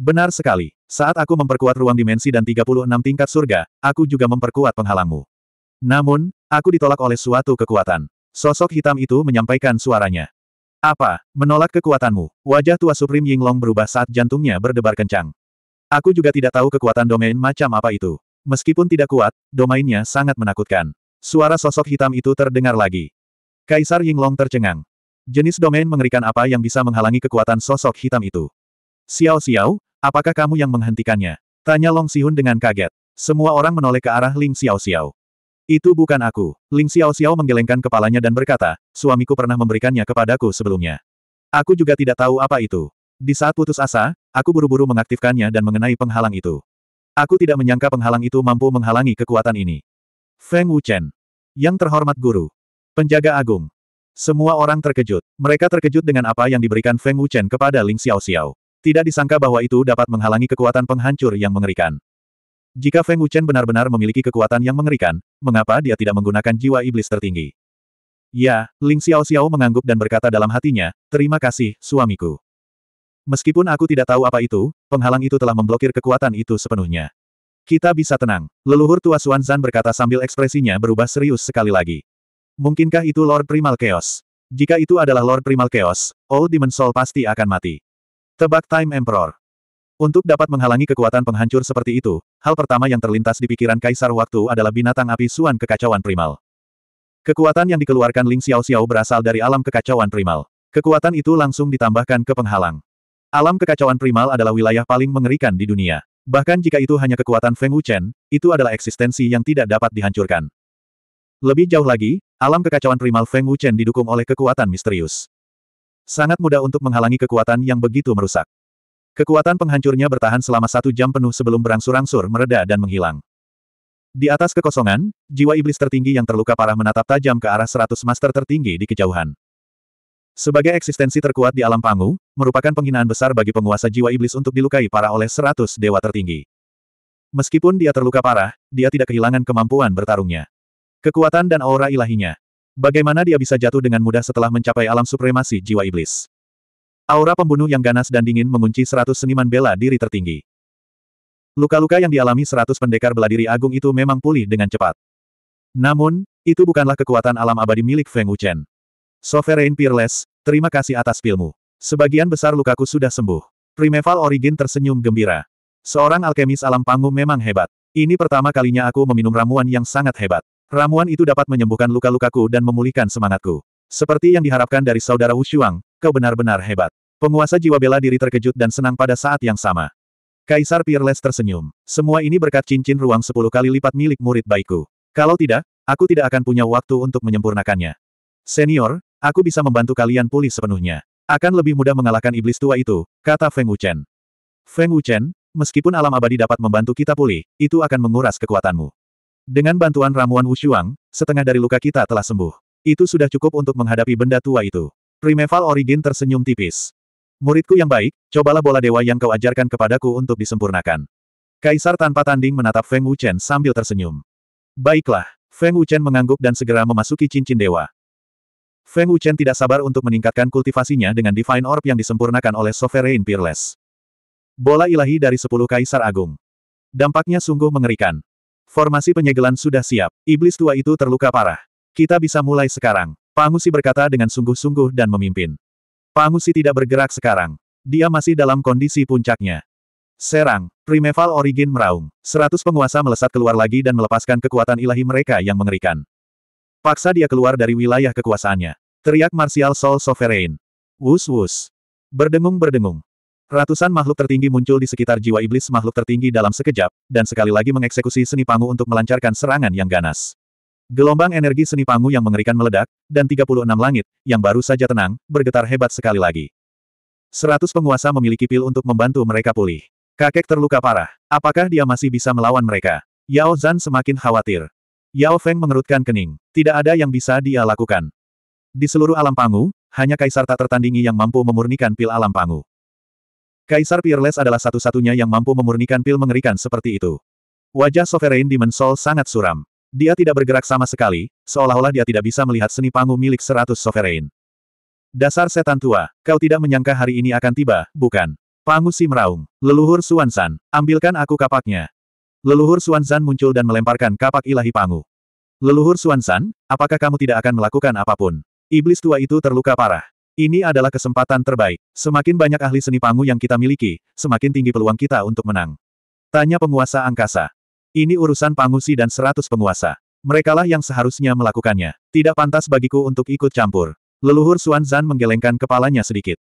Benar sekali. Saat aku memperkuat ruang dimensi dan 36 tingkat surga, aku juga memperkuat penghalangmu. Namun, aku ditolak oleh suatu kekuatan. Sosok hitam itu menyampaikan suaranya. Apa? Menolak kekuatanmu. Wajah tua Supreme Yinglong berubah saat jantungnya berdebar kencang. Aku juga tidak tahu kekuatan domain macam apa itu. Meskipun tidak kuat, domainnya sangat menakutkan. Suara sosok hitam itu terdengar lagi. Kaisar Yinglong tercengang. Jenis domain mengerikan apa yang bisa menghalangi kekuatan sosok hitam itu? Xiao Xiao, apakah kamu yang menghentikannya? Tanya Long Sihun dengan kaget. Semua orang menoleh ke arah Ling Xiao Xiao. Itu bukan aku. Ling Xiao Xiao menggelengkan kepalanya dan berkata, suamiku pernah memberikannya kepadaku sebelumnya. Aku juga tidak tahu apa itu. Di saat putus asa, aku buru-buru mengaktifkannya dan mengenai penghalang itu. Aku tidak menyangka penghalang itu mampu menghalangi kekuatan ini. Feng Wuchen. Yang terhormat guru. Penjaga agung. Semua orang terkejut. Mereka terkejut dengan apa yang diberikan Feng Wuchen kepada Ling Xiao Xiao. Tidak disangka bahwa itu dapat menghalangi kekuatan penghancur yang mengerikan. Jika Feng Wuchen benar-benar memiliki kekuatan yang mengerikan, mengapa dia tidak menggunakan jiwa iblis tertinggi? Ya, Ling Xiao Xiao mengangguk dan berkata dalam hatinya, terima kasih, suamiku. Meskipun aku tidak tahu apa itu, penghalang itu telah memblokir kekuatan itu sepenuhnya. Kita bisa tenang, leluhur tua Xuan Zan berkata sambil ekspresinya berubah serius sekali lagi. Mungkinkah itu Lord Primal Chaos? Jika itu adalah Lord Primal Chaos, Old Demon Soul pasti akan mati. Tebak Time Emperor. Untuk dapat menghalangi kekuatan penghancur seperti itu, hal pertama yang terlintas di pikiran Kaisar Waktu adalah binatang api Suan Kekacauan Primal. Kekuatan yang dikeluarkan Ling Xiao Xiao berasal dari alam kekacauan primal. Kekuatan itu langsung ditambahkan ke penghalang. Alam kekacauan primal adalah wilayah paling mengerikan di dunia. Bahkan jika itu hanya kekuatan Feng Wuchen, itu adalah eksistensi yang tidak dapat dihancurkan. Lebih jauh lagi, alam kekacauan primal Feng Wuchen didukung oleh kekuatan misterius. Sangat mudah untuk menghalangi kekuatan yang begitu merusak. Kekuatan penghancurnya bertahan selama satu jam penuh sebelum berangsur-angsur mereda dan menghilang. Di atas kekosongan, jiwa iblis tertinggi yang terluka parah menatap tajam ke arah seratus master tertinggi di kejauhan. Sebagai eksistensi terkuat di alam pangu, merupakan penghinaan besar bagi penguasa jiwa iblis untuk dilukai parah oleh seratus dewa tertinggi. Meskipun dia terluka parah, dia tidak kehilangan kemampuan bertarungnya. Kekuatan dan aura ilahinya. Bagaimana dia bisa jatuh dengan mudah setelah mencapai alam supremasi jiwa iblis? Aura pembunuh yang ganas dan dingin mengunci seratus seniman bela diri tertinggi. Luka-luka yang dialami seratus pendekar bela diri agung itu memang pulih dengan cepat. Namun, itu bukanlah kekuatan alam abadi milik Feng Wuchen. Sovereign Peerless, terima kasih atas pilmu. Sebagian besar lukaku sudah sembuh. Primeval Origin tersenyum gembira. Seorang alkemis alam panggung memang hebat. Ini pertama kalinya aku meminum ramuan yang sangat hebat. Ramuan itu dapat menyembuhkan luka-lukaku dan memulihkan semangatku. Seperti yang diharapkan dari saudara Wushuang, Kau benar-benar hebat. Penguasa jiwa bela diri terkejut dan senang pada saat yang sama. Kaisar Peerless tersenyum. Semua ini berkat cincin ruang sepuluh kali lipat milik murid baikku. Kalau tidak, aku tidak akan punya waktu untuk menyempurnakannya. Senior, aku bisa membantu kalian pulih sepenuhnya. Akan lebih mudah mengalahkan iblis tua itu, kata Feng Wuchen. Feng Wuchen, meskipun alam abadi dapat membantu kita pulih, itu akan menguras kekuatanmu. Dengan bantuan ramuan Wushuang, setengah dari luka kita telah sembuh. Itu sudah cukup untuk menghadapi benda tua itu. Primeval Origin tersenyum tipis. Muridku yang baik, cobalah bola dewa yang kau ajarkan kepadaku untuk disempurnakan. Kaisar tanpa tanding menatap Feng Wuchen sambil tersenyum. Baiklah, Feng Wuchen mengangguk dan segera memasuki cincin dewa. Feng Wuchen tidak sabar untuk meningkatkan kultivasinya dengan Divine Orb yang disempurnakan oleh Sovereign Peerless. Bola ilahi dari sepuluh kaisar agung. Dampaknya sungguh mengerikan. Formasi penyegelan sudah siap. Iblis tua itu terluka parah. Kita bisa mulai sekarang. Pangusi berkata dengan sungguh-sungguh dan memimpin. Pangusi tidak bergerak sekarang. Dia masih dalam kondisi puncaknya. Serang, Primeval Origin meraung. Seratus penguasa melesat keluar lagi dan melepaskan kekuatan ilahi mereka yang mengerikan. Paksa dia keluar dari wilayah kekuasaannya. Teriak Martial Soul Sovereign. Wus wus. Berdengung-berdengung. Ratusan makhluk tertinggi muncul di sekitar jiwa iblis makhluk tertinggi dalam sekejap, dan sekali lagi mengeksekusi seni pangu untuk melancarkan serangan yang ganas. Gelombang energi seni pangu yang mengerikan meledak, dan 36 langit, yang baru saja tenang, bergetar hebat sekali lagi. 100 penguasa memiliki pil untuk membantu mereka pulih. Kakek terluka parah. Apakah dia masih bisa melawan mereka? Yao Zan semakin khawatir. Yao Feng mengerutkan kening. Tidak ada yang bisa dia lakukan. Di seluruh alam pangu, hanya kaisar tak tertandingi yang mampu memurnikan pil alam pangu. Kaisar Peerless adalah satu-satunya yang mampu memurnikan pil mengerikan seperti itu. Wajah Sovereign Demon Soul sangat suram. Dia tidak bergerak sama sekali, seolah-olah dia tidak bisa melihat seni panggung milik seratus sovereign. Dasar setan tua, kau tidak menyangka hari ini akan tiba, bukan? Pangu si meraung, leluhur Suansan, ambilkan aku kapaknya. Leluhur Suansan muncul dan melemparkan kapak ilahi Pangu. Leluhur Suansan, apakah kamu tidak akan melakukan apapun? Iblis tua itu terluka parah. Ini adalah kesempatan terbaik. Semakin banyak ahli seni Pangu yang kita miliki, semakin tinggi peluang kita untuk menang. Tanya penguasa angkasa. Ini urusan Pangusi dan seratus penguasa. Merekalah yang seharusnya melakukannya. Tidak pantas bagiku untuk ikut campur. Leluhur Xuan Zan menggelengkan kepalanya sedikit.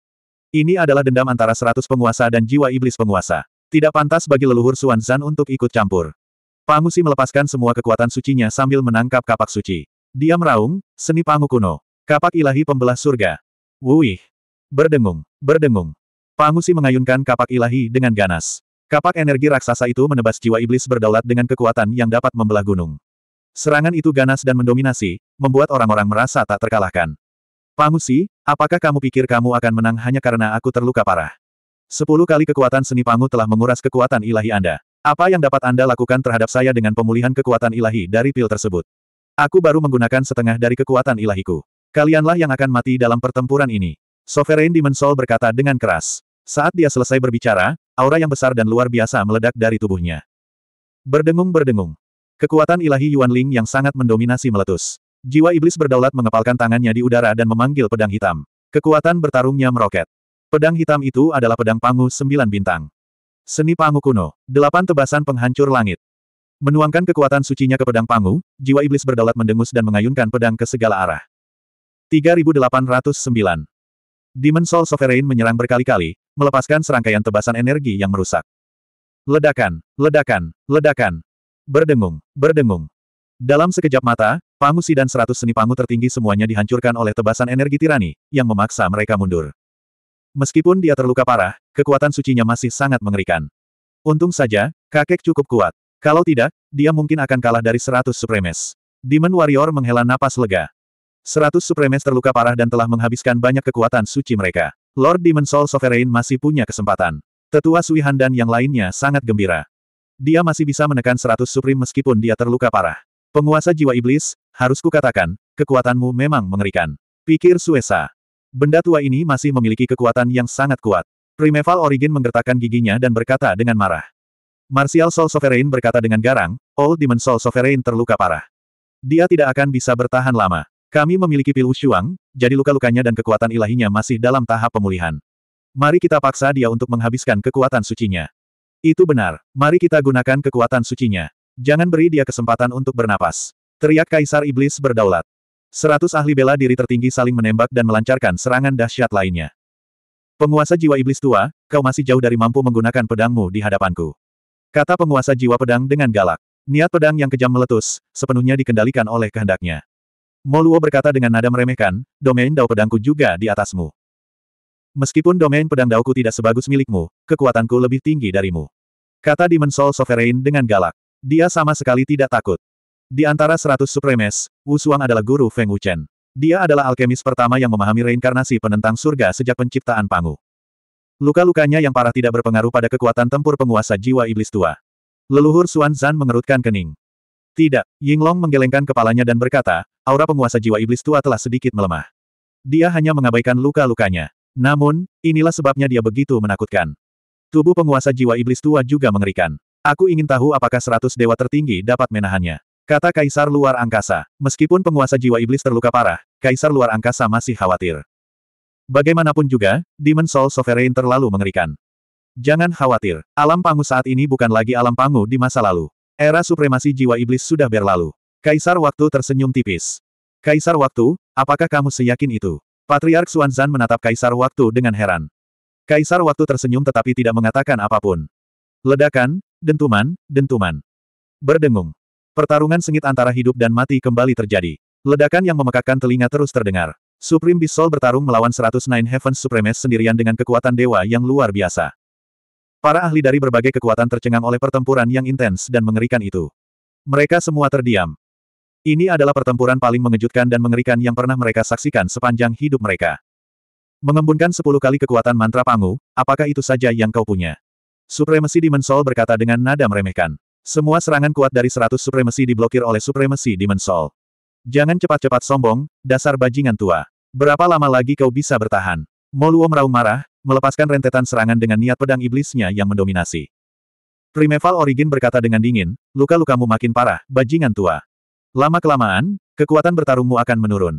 Ini adalah dendam antara seratus penguasa dan jiwa iblis penguasa. Tidak pantas bagi leluhur Xuan Zan untuk ikut campur. Pangusi melepaskan semua kekuatan sucinya sambil menangkap kapak suci. Dia meraung, seni pangu kuno. Kapak ilahi pembelah surga. Wuih. Berdengung, berdengung. Pangusi mengayunkan kapak ilahi dengan ganas. Kapak energi raksasa itu menebas jiwa iblis berdaulat dengan kekuatan yang dapat membelah gunung. Serangan itu ganas dan mendominasi, membuat orang-orang merasa tak terkalahkan. Pangusi, apakah kamu pikir kamu akan menang hanya karena aku terluka parah? Sepuluh kali kekuatan seni Pangu telah menguras kekuatan ilahi Anda. Apa yang dapat Anda lakukan terhadap saya dengan pemulihan kekuatan ilahi dari pil tersebut? Aku baru menggunakan setengah dari kekuatan ilahiku. Kalianlah yang akan mati dalam pertempuran ini. Sovereign Demon Soul berkata dengan keras. Saat dia selesai berbicara, Aura yang besar dan luar biasa meledak dari tubuhnya. Berdengung-berdengung. Kekuatan ilahi Yuan Ling yang sangat mendominasi meletus. Jiwa iblis berdaulat mengepalkan tangannya di udara dan memanggil pedang hitam. Kekuatan bertarungnya meroket. Pedang hitam itu adalah pedang pangu sembilan bintang. Seni pangu kuno. Delapan tebasan penghancur langit. Menuangkan kekuatan sucinya ke pedang pangu, jiwa iblis berdaulat mendengus dan mengayunkan pedang ke segala arah. 3809 Demon Soul Sovereign menyerang berkali-kali, melepaskan serangkaian tebasan energi yang merusak. Ledakan, ledakan, ledakan. Berdengung, berdengung. Dalam sekejap mata, Pangusi dan seratus seni Pangu tertinggi semuanya dihancurkan oleh tebasan energi tirani, yang memaksa mereka mundur. Meskipun dia terluka parah, kekuatan sucinya masih sangat mengerikan. Untung saja, kakek cukup kuat. Kalau tidak, dia mungkin akan kalah dari seratus supremes. Demon Warrior menghela napas lega. Seratus supremes terluka parah dan telah menghabiskan banyak kekuatan suci mereka. Lord Demon Soul Sovereign masih punya kesempatan. Tetua Sui Handan dan yang lainnya sangat gembira. Dia masih bisa menekan 100 Supreme meskipun dia terluka parah. Penguasa jiwa iblis, harus kukatakan, kekuatanmu memang mengerikan. Pikir Suesa. Benda tua ini masih memiliki kekuatan yang sangat kuat. Primeval Origin menggertakkan giginya dan berkata dengan marah. Martial Soul Sovereign berkata dengan garang, Old Demon Soul Sovereign terluka parah. Dia tidak akan bisa bertahan lama. Kami memiliki pilu Shuang, jadi luka-lukanya dan kekuatan ilahinya masih dalam tahap pemulihan. Mari kita paksa dia untuk menghabiskan kekuatan sucinya. Itu benar, mari kita gunakan kekuatan sucinya. Jangan beri dia kesempatan untuk bernapas. Teriak Kaisar Iblis berdaulat. Seratus ahli bela diri tertinggi saling menembak dan melancarkan serangan dahsyat lainnya. Penguasa jiwa iblis tua, kau masih jauh dari mampu menggunakan pedangmu di hadapanku. Kata penguasa jiwa pedang dengan galak. Niat pedang yang kejam meletus, sepenuhnya dikendalikan oleh kehendaknya. Moluo berkata dengan nada meremehkan, domain dao pedangku juga di atasmu. Meskipun domain pedang ku tidak sebagus milikmu, kekuatanku lebih tinggi darimu. Kata Demon Soul Sovereign dengan galak. Dia sama sekali tidak takut. Di antara seratus supremes, Wu Suang adalah guru Feng Wuchen. Dia adalah alkemis pertama yang memahami reinkarnasi penentang surga sejak penciptaan Pangu. Luka-lukanya yang parah tidak berpengaruh pada kekuatan tempur penguasa jiwa iblis tua. Leluhur Xuan Zan mengerutkan kening. Tidak, Yinglong menggelengkan kepalanya dan berkata, aura penguasa jiwa iblis tua telah sedikit melemah. Dia hanya mengabaikan luka-lukanya. Namun, inilah sebabnya dia begitu menakutkan. Tubuh penguasa jiwa iblis tua juga mengerikan. Aku ingin tahu apakah seratus dewa tertinggi dapat menahannya. Kata Kaisar Luar Angkasa. Meskipun penguasa jiwa iblis terluka parah, Kaisar Luar Angkasa masih khawatir. Bagaimanapun juga, Demon Soul Sovereign terlalu mengerikan. Jangan khawatir, alam pangu saat ini bukan lagi alam pangu di masa lalu. Era supremasi jiwa iblis sudah berlalu. Kaisar Waktu tersenyum tipis. Kaisar Waktu, apakah kamu seyakin itu? Patriark Suanzan menatap Kaisar Waktu dengan heran. Kaisar Waktu tersenyum tetapi tidak mengatakan apapun. Ledakan, dentuman, dentuman. Berdengung. Pertarungan sengit antara hidup dan mati kembali terjadi. Ledakan yang memekakkan telinga terus terdengar. Supreme Bisol bertarung melawan 109 Heavens Supremes sendirian dengan kekuatan dewa yang luar biasa. Para ahli dari berbagai kekuatan tercengang oleh pertempuran yang intens dan mengerikan itu. Mereka semua terdiam. Ini adalah pertempuran paling mengejutkan dan mengerikan yang pernah mereka saksikan sepanjang hidup mereka. Mengembunkan sepuluh kali kekuatan mantra Pangu, apakah itu saja yang kau punya? Supremasi Soul berkata dengan nada meremehkan. Semua serangan kuat dari seratus supremasi diblokir oleh supremasi Soul. Jangan cepat-cepat sombong, dasar bajingan tua. Berapa lama lagi kau bisa bertahan? Moluo meraung marah, melepaskan rentetan serangan dengan niat pedang iblisnya yang mendominasi. Primeval Origin berkata dengan dingin, luka-lukamu makin parah, bajingan tua. Lama-kelamaan, kekuatan bertarungmu akan menurun.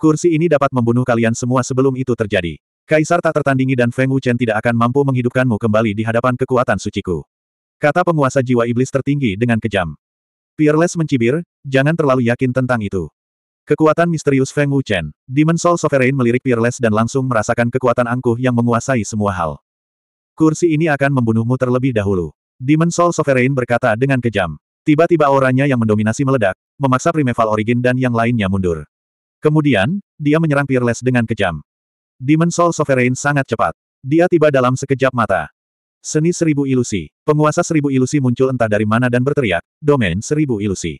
Kursi ini dapat membunuh kalian semua sebelum itu terjadi. Kaisar tak tertandingi dan Feng Wuchen tidak akan mampu menghidupkanmu kembali di hadapan kekuatan suciku. Kata penguasa jiwa iblis tertinggi dengan kejam. Peerless mencibir, jangan terlalu yakin tentang itu. Kekuatan misterius Feng Wuchen, Demon Soul Sovereign melirik Peerless dan langsung merasakan kekuatan angkuh yang menguasai semua hal. Kursi ini akan membunuhmu terlebih dahulu. Demon Soul Sovereign berkata dengan kejam. Tiba-tiba auranya yang mendominasi meledak, memaksa Primeval Origin dan yang lainnya mundur. Kemudian, dia menyerang Peerless dengan kejam. Demon Soul Sovereign sangat cepat. Dia tiba dalam sekejap mata. Seni seribu ilusi. Penguasa seribu ilusi muncul entah dari mana dan berteriak, domain seribu ilusi.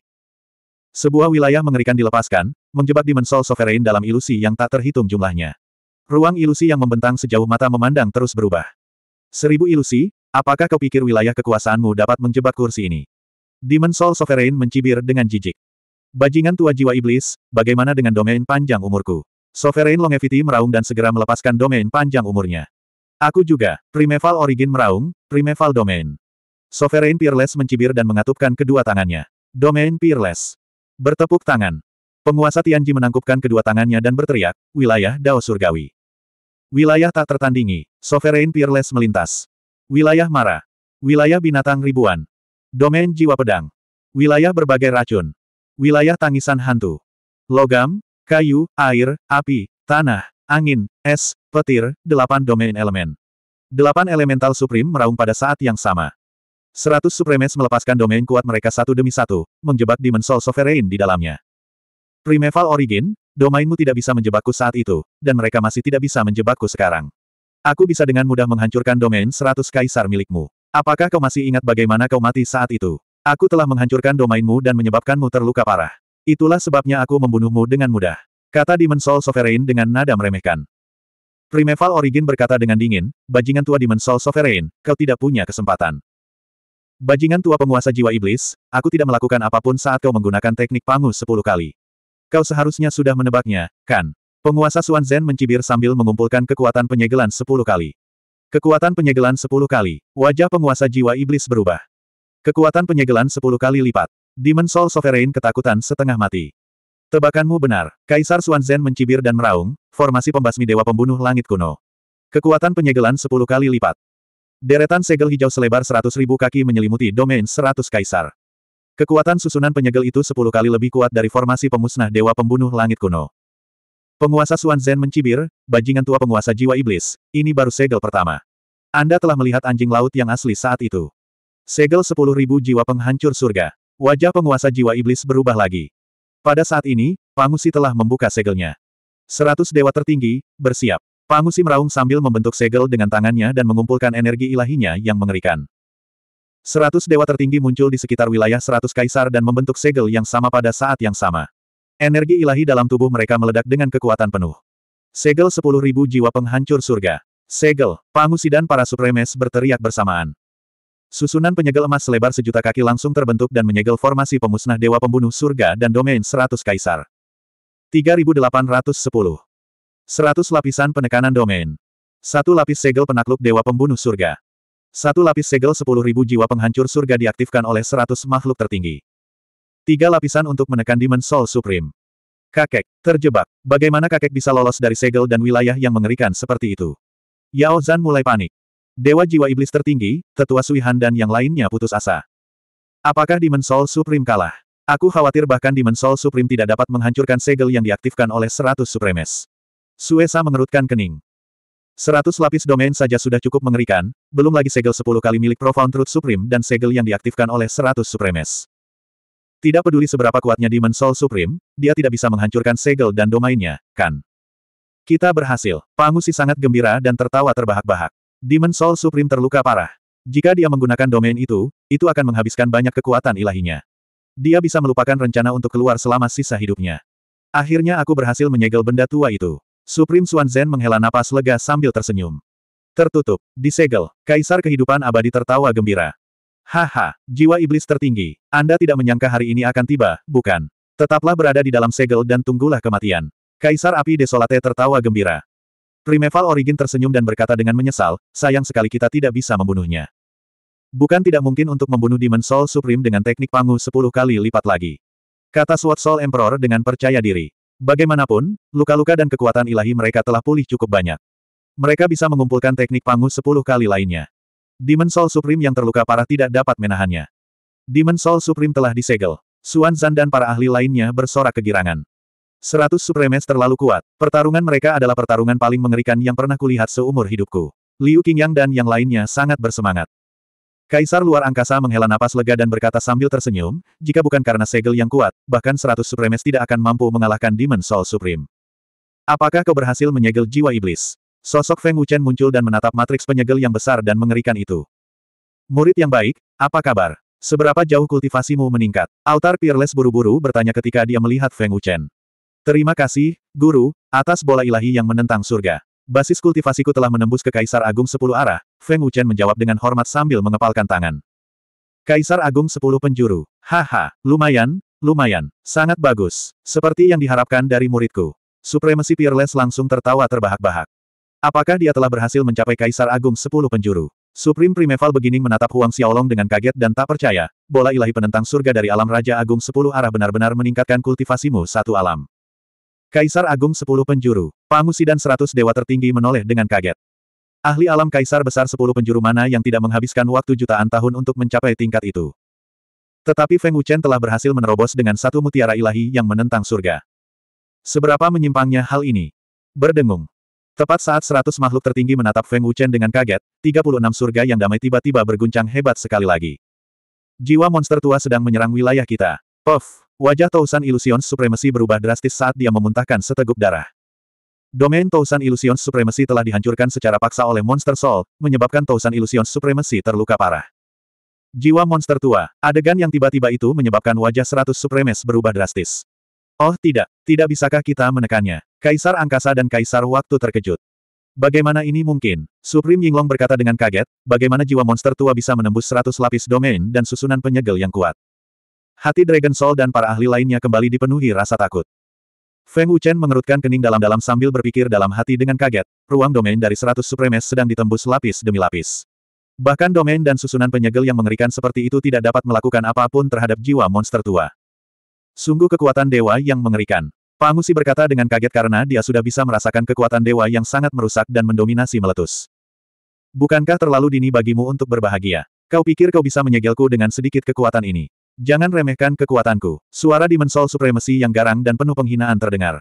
Sebuah wilayah mengerikan dilepaskan, menjebak Soul sovereign dalam ilusi yang tak terhitung jumlahnya. Ruang ilusi yang membentang sejauh mata memandang terus berubah. Seribu ilusi, apakah kau pikir wilayah kekuasaanmu dapat menjebak kursi ini? Demon Soul sovereign mencibir dengan jijik. Bajingan tua jiwa iblis, bagaimana dengan domain panjang umurku? Sovereign Longevity meraung dan segera melepaskan domain panjang umurnya. Aku juga, Primeval Origin meraung, Primeval Domain. Sovereign Peerless mencibir dan mengatupkan kedua tangannya. Domain Peerless. Bertepuk tangan. Penguasa Tianji menangkupkan kedua tangannya dan berteriak, wilayah Dao Surgawi. Wilayah tak tertandingi, Sovereign Peerless melintas. Wilayah Mara. Wilayah binatang ribuan. Domain jiwa pedang. Wilayah berbagai racun. Wilayah tangisan hantu. Logam, kayu, air, api, tanah, angin, es, petir, delapan domain elemen. Delapan elemental supreme meraung pada saat yang sama. Seratus supremes melepaskan domain kuat mereka satu demi satu, menjebak Demon Soul Sovereign di dalamnya. Primeval Origin, domainmu tidak bisa menjebakku saat itu, dan mereka masih tidak bisa menjebakku sekarang. Aku bisa dengan mudah menghancurkan domain seratus kaisar milikmu. Apakah kau masih ingat bagaimana kau mati saat itu? Aku telah menghancurkan domainmu dan menyebabkanmu terluka parah. Itulah sebabnya aku membunuhmu dengan mudah. Kata Demon Soul Sovereign dengan nada meremehkan. Primeval Origin berkata dengan dingin, bajingan tua Demon Soul Sovereign, kau tidak punya kesempatan. Bajingan tua penguasa jiwa iblis, aku tidak melakukan apapun saat kau menggunakan teknik pangu sepuluh kali. Kau seharusnya sudah menebaknya, kan? Penguasa Suan Zen mencibir sambil mengumpulkan kekuatan penyegelan sepuluh kali. Kekuatan penyegelan sepuluh kali. Wajah penguasa jiwa iblis berubah. Kekuatan penyegelan sepuluh kali lipat. Demon Soul Sovereign ketakutan setengah mati. Tebakanmu benar. Kaisar Suan Zen mencibir dan meraung, formasi pembasmi dewa pembunuh langit kuno. Kekuatan penyegelan sepuluh kali lipat. Deretan segel hijau selebar 100.000 kaki menyelimuti domain 100 kaisar. Kekuatan susunan penyegel itu sepuluh kali lebih kuat dari formasi pemusnah Dewa Pembunuh Langit kuno. Penguasa suan Zen mencibir, bajingan tua penguasa jiwa iblis, ini baru segel pertama. Anda telah melihat anjing laut yang asli saat itu. Segel sepuluh ribu jiwa penghancur surga. Wajah penguasa jiwa iblis berubah lagi. Pada saat ini, Pangusi telah membuka segelnya. Seratus dewa tertinggi, bersiap. Pangusi meraung sambil membentuk segel dengan tangannya dan mengumpulkan energi ilahinya yang mengerikan. Seratus dewa tertinggi muncul di sekitar wilayah seratus kaisar dan membentuk segel yang sama pada saat yang sama. Energi ilahi dalam tubuh mereka meledak dengan kekuatan penuh. Segel sepuluh ribu jiwa penghancur surga. Segel, Pangusi dan para supremes berteriak bersamaan. Susunan penyegel emas selebar sejuta kaki langsung terbentuk dan menyegel formasi pemusnah dewa pembunuh surga dan domain seratus kaisar. 3810 100 lapisan penekanan domain. Satu lapis segel penakluk Dewa Pembunuh Surga. Satu lapis segel 10.000 jiwa penghancur surga diaktifkan oleh 100 makhluk tertinggi. Tiga lapisan untuk menekan Demon Soul Supreme. Kakek, terjebak. Bagaimana kakek bisa lolos dari segel dan wilayah yang mengerikan seperti itu? Yao Zan mulai panik. Dewa jiwa iblis tertinggi, tetua Suihan dan yang lainnya putus asa. Apakah Demon Soul Supreme kalah? Aku khawatir bahkan Demon Soul Supreme tidak dapat menghancurkan segel yang diaktifkan oleh 100 Supremes. Suesa mengerutkan kening. Seratus lapis domain saja sudah cukup mengerikan, belum lagi segel sepuluh kali milik Profound Truth Supreme dan segel yang diaktifkan oleh seratus Supremes. Tidak peduli seberapa kuatnya Demon Soul Supreme, dia tidak bisa menghancurkan segel dan domainnya, kan? Kita berhasil. Pangusi sangat gembira dan tertawa terbahak-bahak. Demon Soul Supreme terluka parah. Jika dia menggunakan domain itu, itu akan menghabiskan banyak kekuatan ilahinya. Dia bisa melupakan rencana untuk keluar selama sisa hidupnya. Akhirnya aku berhasil menyegel benda tua itu. Supreme Xuanzhen menghela napas lega sambil tersenyum. Tertutup, disegel, kaisar kehidupan abadi tertawa gembira. Haha, jiwa iblis tertinggi, Anda tidak menyangka hari ini akan tiba, bukan? Tetaplah berada di dalam segel dan tunggulah kematian. Kaisar api desolate tertawa gembira. Primeval Origin tersenyum dan berkata dengan menyesal, sayang sekali kita tidak bisa membunuhnya. Bukan tidak mungkin untuk membunuh Demon Soul Supreme dengan teknik pangu 10 kali lipat lagi. Kata Sword Soul Emperor dengan percaya diri. Bagaimanapun, luka-luka dan kekuatan ilahi mereka telah pulih cukup banyak. Mereka bisa mengumpulkan teknik pangus sepuluh kali lainnya. Demon Soul Supreme yang terluka parah tidak dapat menahannya. Demon Soul Supreme telah disegel. Suan Zan dan para ahli lainnya bersorak kegirangan. Seratus Supremes terlalu kuat. Pertarungan mereka adalah pertarungan paling mengerikan yang pernah kulihat seumur hidupku. Liu Qingyang dan yang lainnya sangat bersemangat. Kaisar luar angkasa menghela napas lega dan berkata sambil tersenyum, jika bukan karena segel yang kuat, bahkan seratus supremes tidak akan mampu mengalahkan Demon Soul Supreme. Apakah kau berhasil menyegel jiwa iblis? Sosok Feng Wuchen muncul dan menatap matriks penyegel yang besar dan mengerikan itu. Murid yang baik, apa kabar? Seberapa jauh kultivasimu meningkat? Altar Peerless buru-buru bertanya ketika dia melihat Feng Wuchen. Terima kasih, Guru, atas bola ilahi yang menentang surga. Basis kultivasiku telah menembus ke Kaisar Agung Sepuluh Arah, Feng Wuchen menjawab dengan hormat sambil mengepalkan tangan. Kaisar Agung Sepuluh Penjuru. Haha, lumayan, lumayan, sangat bagus. Seperti yang diharapkan dari muridku. Supremasi Peerless langsung tertawa terbahak-bahak. Apakah dia telah berhasil mencapai Kaisar Agung Sepuluh Penjuru? Supreme Primeval beginning menatap Huang Xiaolong dengan kaget dan tak percaya, bola ilahi penentang surga dari alam Raja Agung Sepuluh Arah benar-benar meningkatkan kultivasimu satu alam. Kaisar Agung Sepuluh Penjuru, Pangusi dan seratus dewa tertinggi menoleh dengan kaget. Ahli alam Kaisar Besar Sepuluh Penjuru mana yang tidak menghabiskan waktu jutaan tahun untuk mencapai tingkat itu. Tetapi Feng Wuchen telah berhasil menerobos dengan satu mutiara ilahi yang menentang surga. Seberapa menyimpangnya hal ini? Berdengung. Tepat saat seratus makhluk tertinggi menatap Feng Wuchen dengan kaget, 36 surga yang damai tiba-tiba berguncang hebat sekali lagi. Jiwa monster tua sedang menyerang wilayah kita. Puff! Wajah Tousan Illusions Supremacy berubah drastis saat dia memuntahkan seteguk darah. Domain Tousan Illusions Supremacy telah dihancurkan secara paksa oleh Monster Soul, menyebabkan Tousan Illusions Supremacy terluka parah. Jiwa monster tua, adegan yang tiba-tiba itu menyebabkan wajah seratus Supremes berubah drastis. Oh tidak, tidak bisakah kita menekannya? Kaisar Angkasa dan Kaisar Waktu terkejut. Bagaimana ini mungkin? Supreme Yinglong berkata dengan kaget, bagaimana jiwa monster tua bisa menembus seratus lapis domain dan susunan penyegel yang kuat. Hati Dragon Soul dan para ahli lainnya kembali dipenuhi rasa takut. Feng Wuchen mengerutkan kening dalam-dalam sambil berpikir dalam hati dengan kaget, ruang domain dari seratus supremes sedang ditembus lapis demi lapis. Bahkan domain dan susunan penyegel yang mengerikan seperti itu tidak dapat melakukan apapun terhadap jiwa monster tua. Sungguh kekuatan dewa yang mengerikan. Pangusi berkata dengan kaget karena dia sudah bisa merasakan kekuatan dewa yang sangat merusak dan mendominasi meletus. Bukankah terlalu dini bagimu untuk berbahagia? Kau pikir kau bisa menyegelku dengan sedikit kekuatan ini? Jangan remehkan kekuatanku. Suara dimensol supremasi yang garang dan penuh penghinaan terdengar.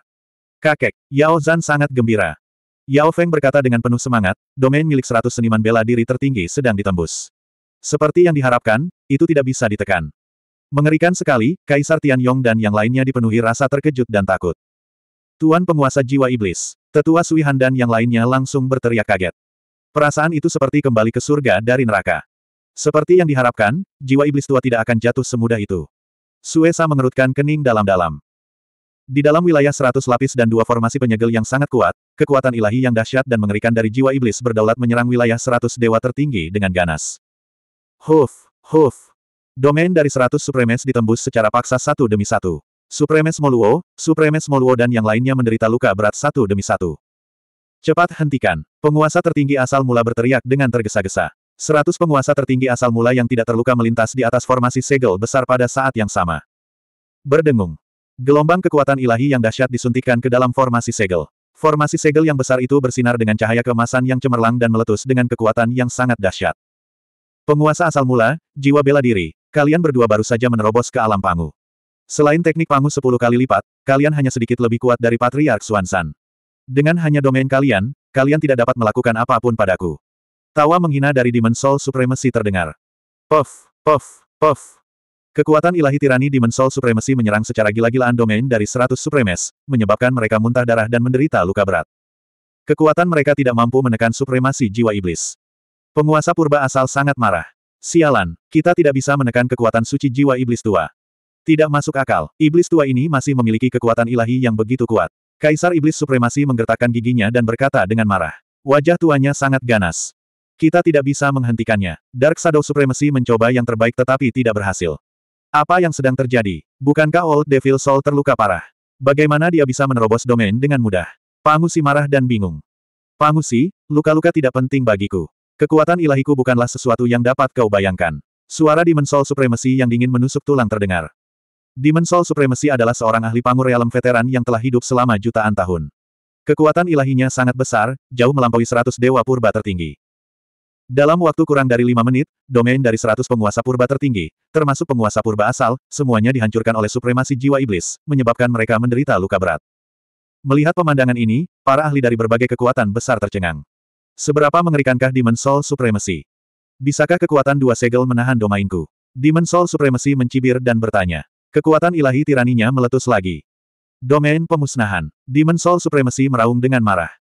Kakek, Yao Zan sangat gembira. Yao Feng berkata dengan penuh semangat, domain milik seratus seniman bela diri tertinggi sedang ditembus. Seperti yang diharapkan, itu tidak bisa ditekan. Mengerikan sekali, Kaisar Tianyong dan yang lainnya dipenuhi rasa terkejut dan takut. Tuan penguasa jiwa iblis, tetua Sui Han dan yang lainnya langsung berteriak kaget. Perasaan itu seperti kembali ke surga dari neraka. Seperti yang diharapkan, jiwa iblis tua tidak akan jatuh semudah itu. Suesa mengerutkan kening dalam-dalam. Di dalam wilayah seratus lapis dan dua formasi penyegel yang sangat kuat, kekuatan ilahi yang dahsyat dan mengerikan dari jiwa iblis berdaulat menyerang wilayah seratus dewa tertinggi dengan ganas. Huf, huf. Domain dari seratus supremes ditembus secara paksa satu demi satu. Supremes Moluo, Supremes Moluo dan yang lainnya menderita luka berat satu demi satu. Cepat hentikan. Penguasa tertinggi asal mula berteriak dengan tergesa-gesa. Seratus penguasa tertinggi asal mula yang tidak terluka melintas di atas formasi segel besar pada saat yang sama. Berdengung. Gelombang kekuatan ilahi yang dahsyat disuntikan ke dalam formasi segel. Formasi segel yang besar itu bersinar dengan cahaya kemasan yang cemerlang dan meletus dengan kekuatan yang sangat dahsyat. Penguasa asal mula, jiwa bela diri, kalian berdua baru saja menerobos ke alam pangu. Selain teknik pangu 10 kali lipat, kalian hanya sedikit lebih kuat dari Patriark Suansan. Dengan hanya domain kalian, kalian tidak dapat melakukan apapun padaku. Tawa menghina dari Demon Soul Supremacy terdengar. Puff, puff, puff. Kekuatan ilahi tirani Demon Soul Supremacy menyerang secara gila-gilaan domain dari 100 Supremes, menyebabkan mereka muntah darah dan menderita luka berat. Kekuatan mereka tidak mampu menekan supremasi jiwa iblis. Penguasa purba asal sangat marah. Sialan, kita tidak bisa menekan kekuatan suci jiwa iblis tua. Tidak masuk akal, iblis tua ini masih memiliki kekuatan ilahi yang begitu kuat. Kaisar Iblis Supremasi menggertakkan giginya dan berkata dengan marah. Wajah tuanya sangat ganas. Kita tidak bisa menghentikannya. Dark Shadow Supremacy mencoba yang terbaik tetapi tidak berhasil. Apa yang sedang terjadi? Bukankah Old Devil Soul terluka parah? Bagaimana dia bisa menerobos domain dengan mudah? Pangusi marah dan bingung. Pangusi, luka-luka tidak penting bagiku. Kekuatan ilahiku bukanlah sesuatu yang dapat kau bayangkan. Suara Demon Soul Supremacy yang dingin menusuk tulang terdengar. Demon Soul Supremacy adalah seorang ahli pangur realem veteran yang telah hidup selama jutaan tahun. Kekuatan ilahinya sangat besar, jauh melampaui seratus dewa purba tertinggi. Dalam waktu kurang dari lima menit, domain dari seratus penguasa purba tertinggi, termasuk penguasa purba asal, semuanya dihancurkan oleh supremasi jiwa iblis, menyebabkan mereka menderita luka berat. Melihat pemandangan ini, para ahli dari berbagai kekuatan besar tercengang. Seberapa mengerikankah Demon Soul Supremacy? Bisakah kekuatan dua segel menahan domainku? Demon Soul Supremacy mencibir dan bertanya. Kekuatan ilahi tiraninya meletus lagi. Domain pemusnahan. Demon Soul Supremacy meraung dengan marah.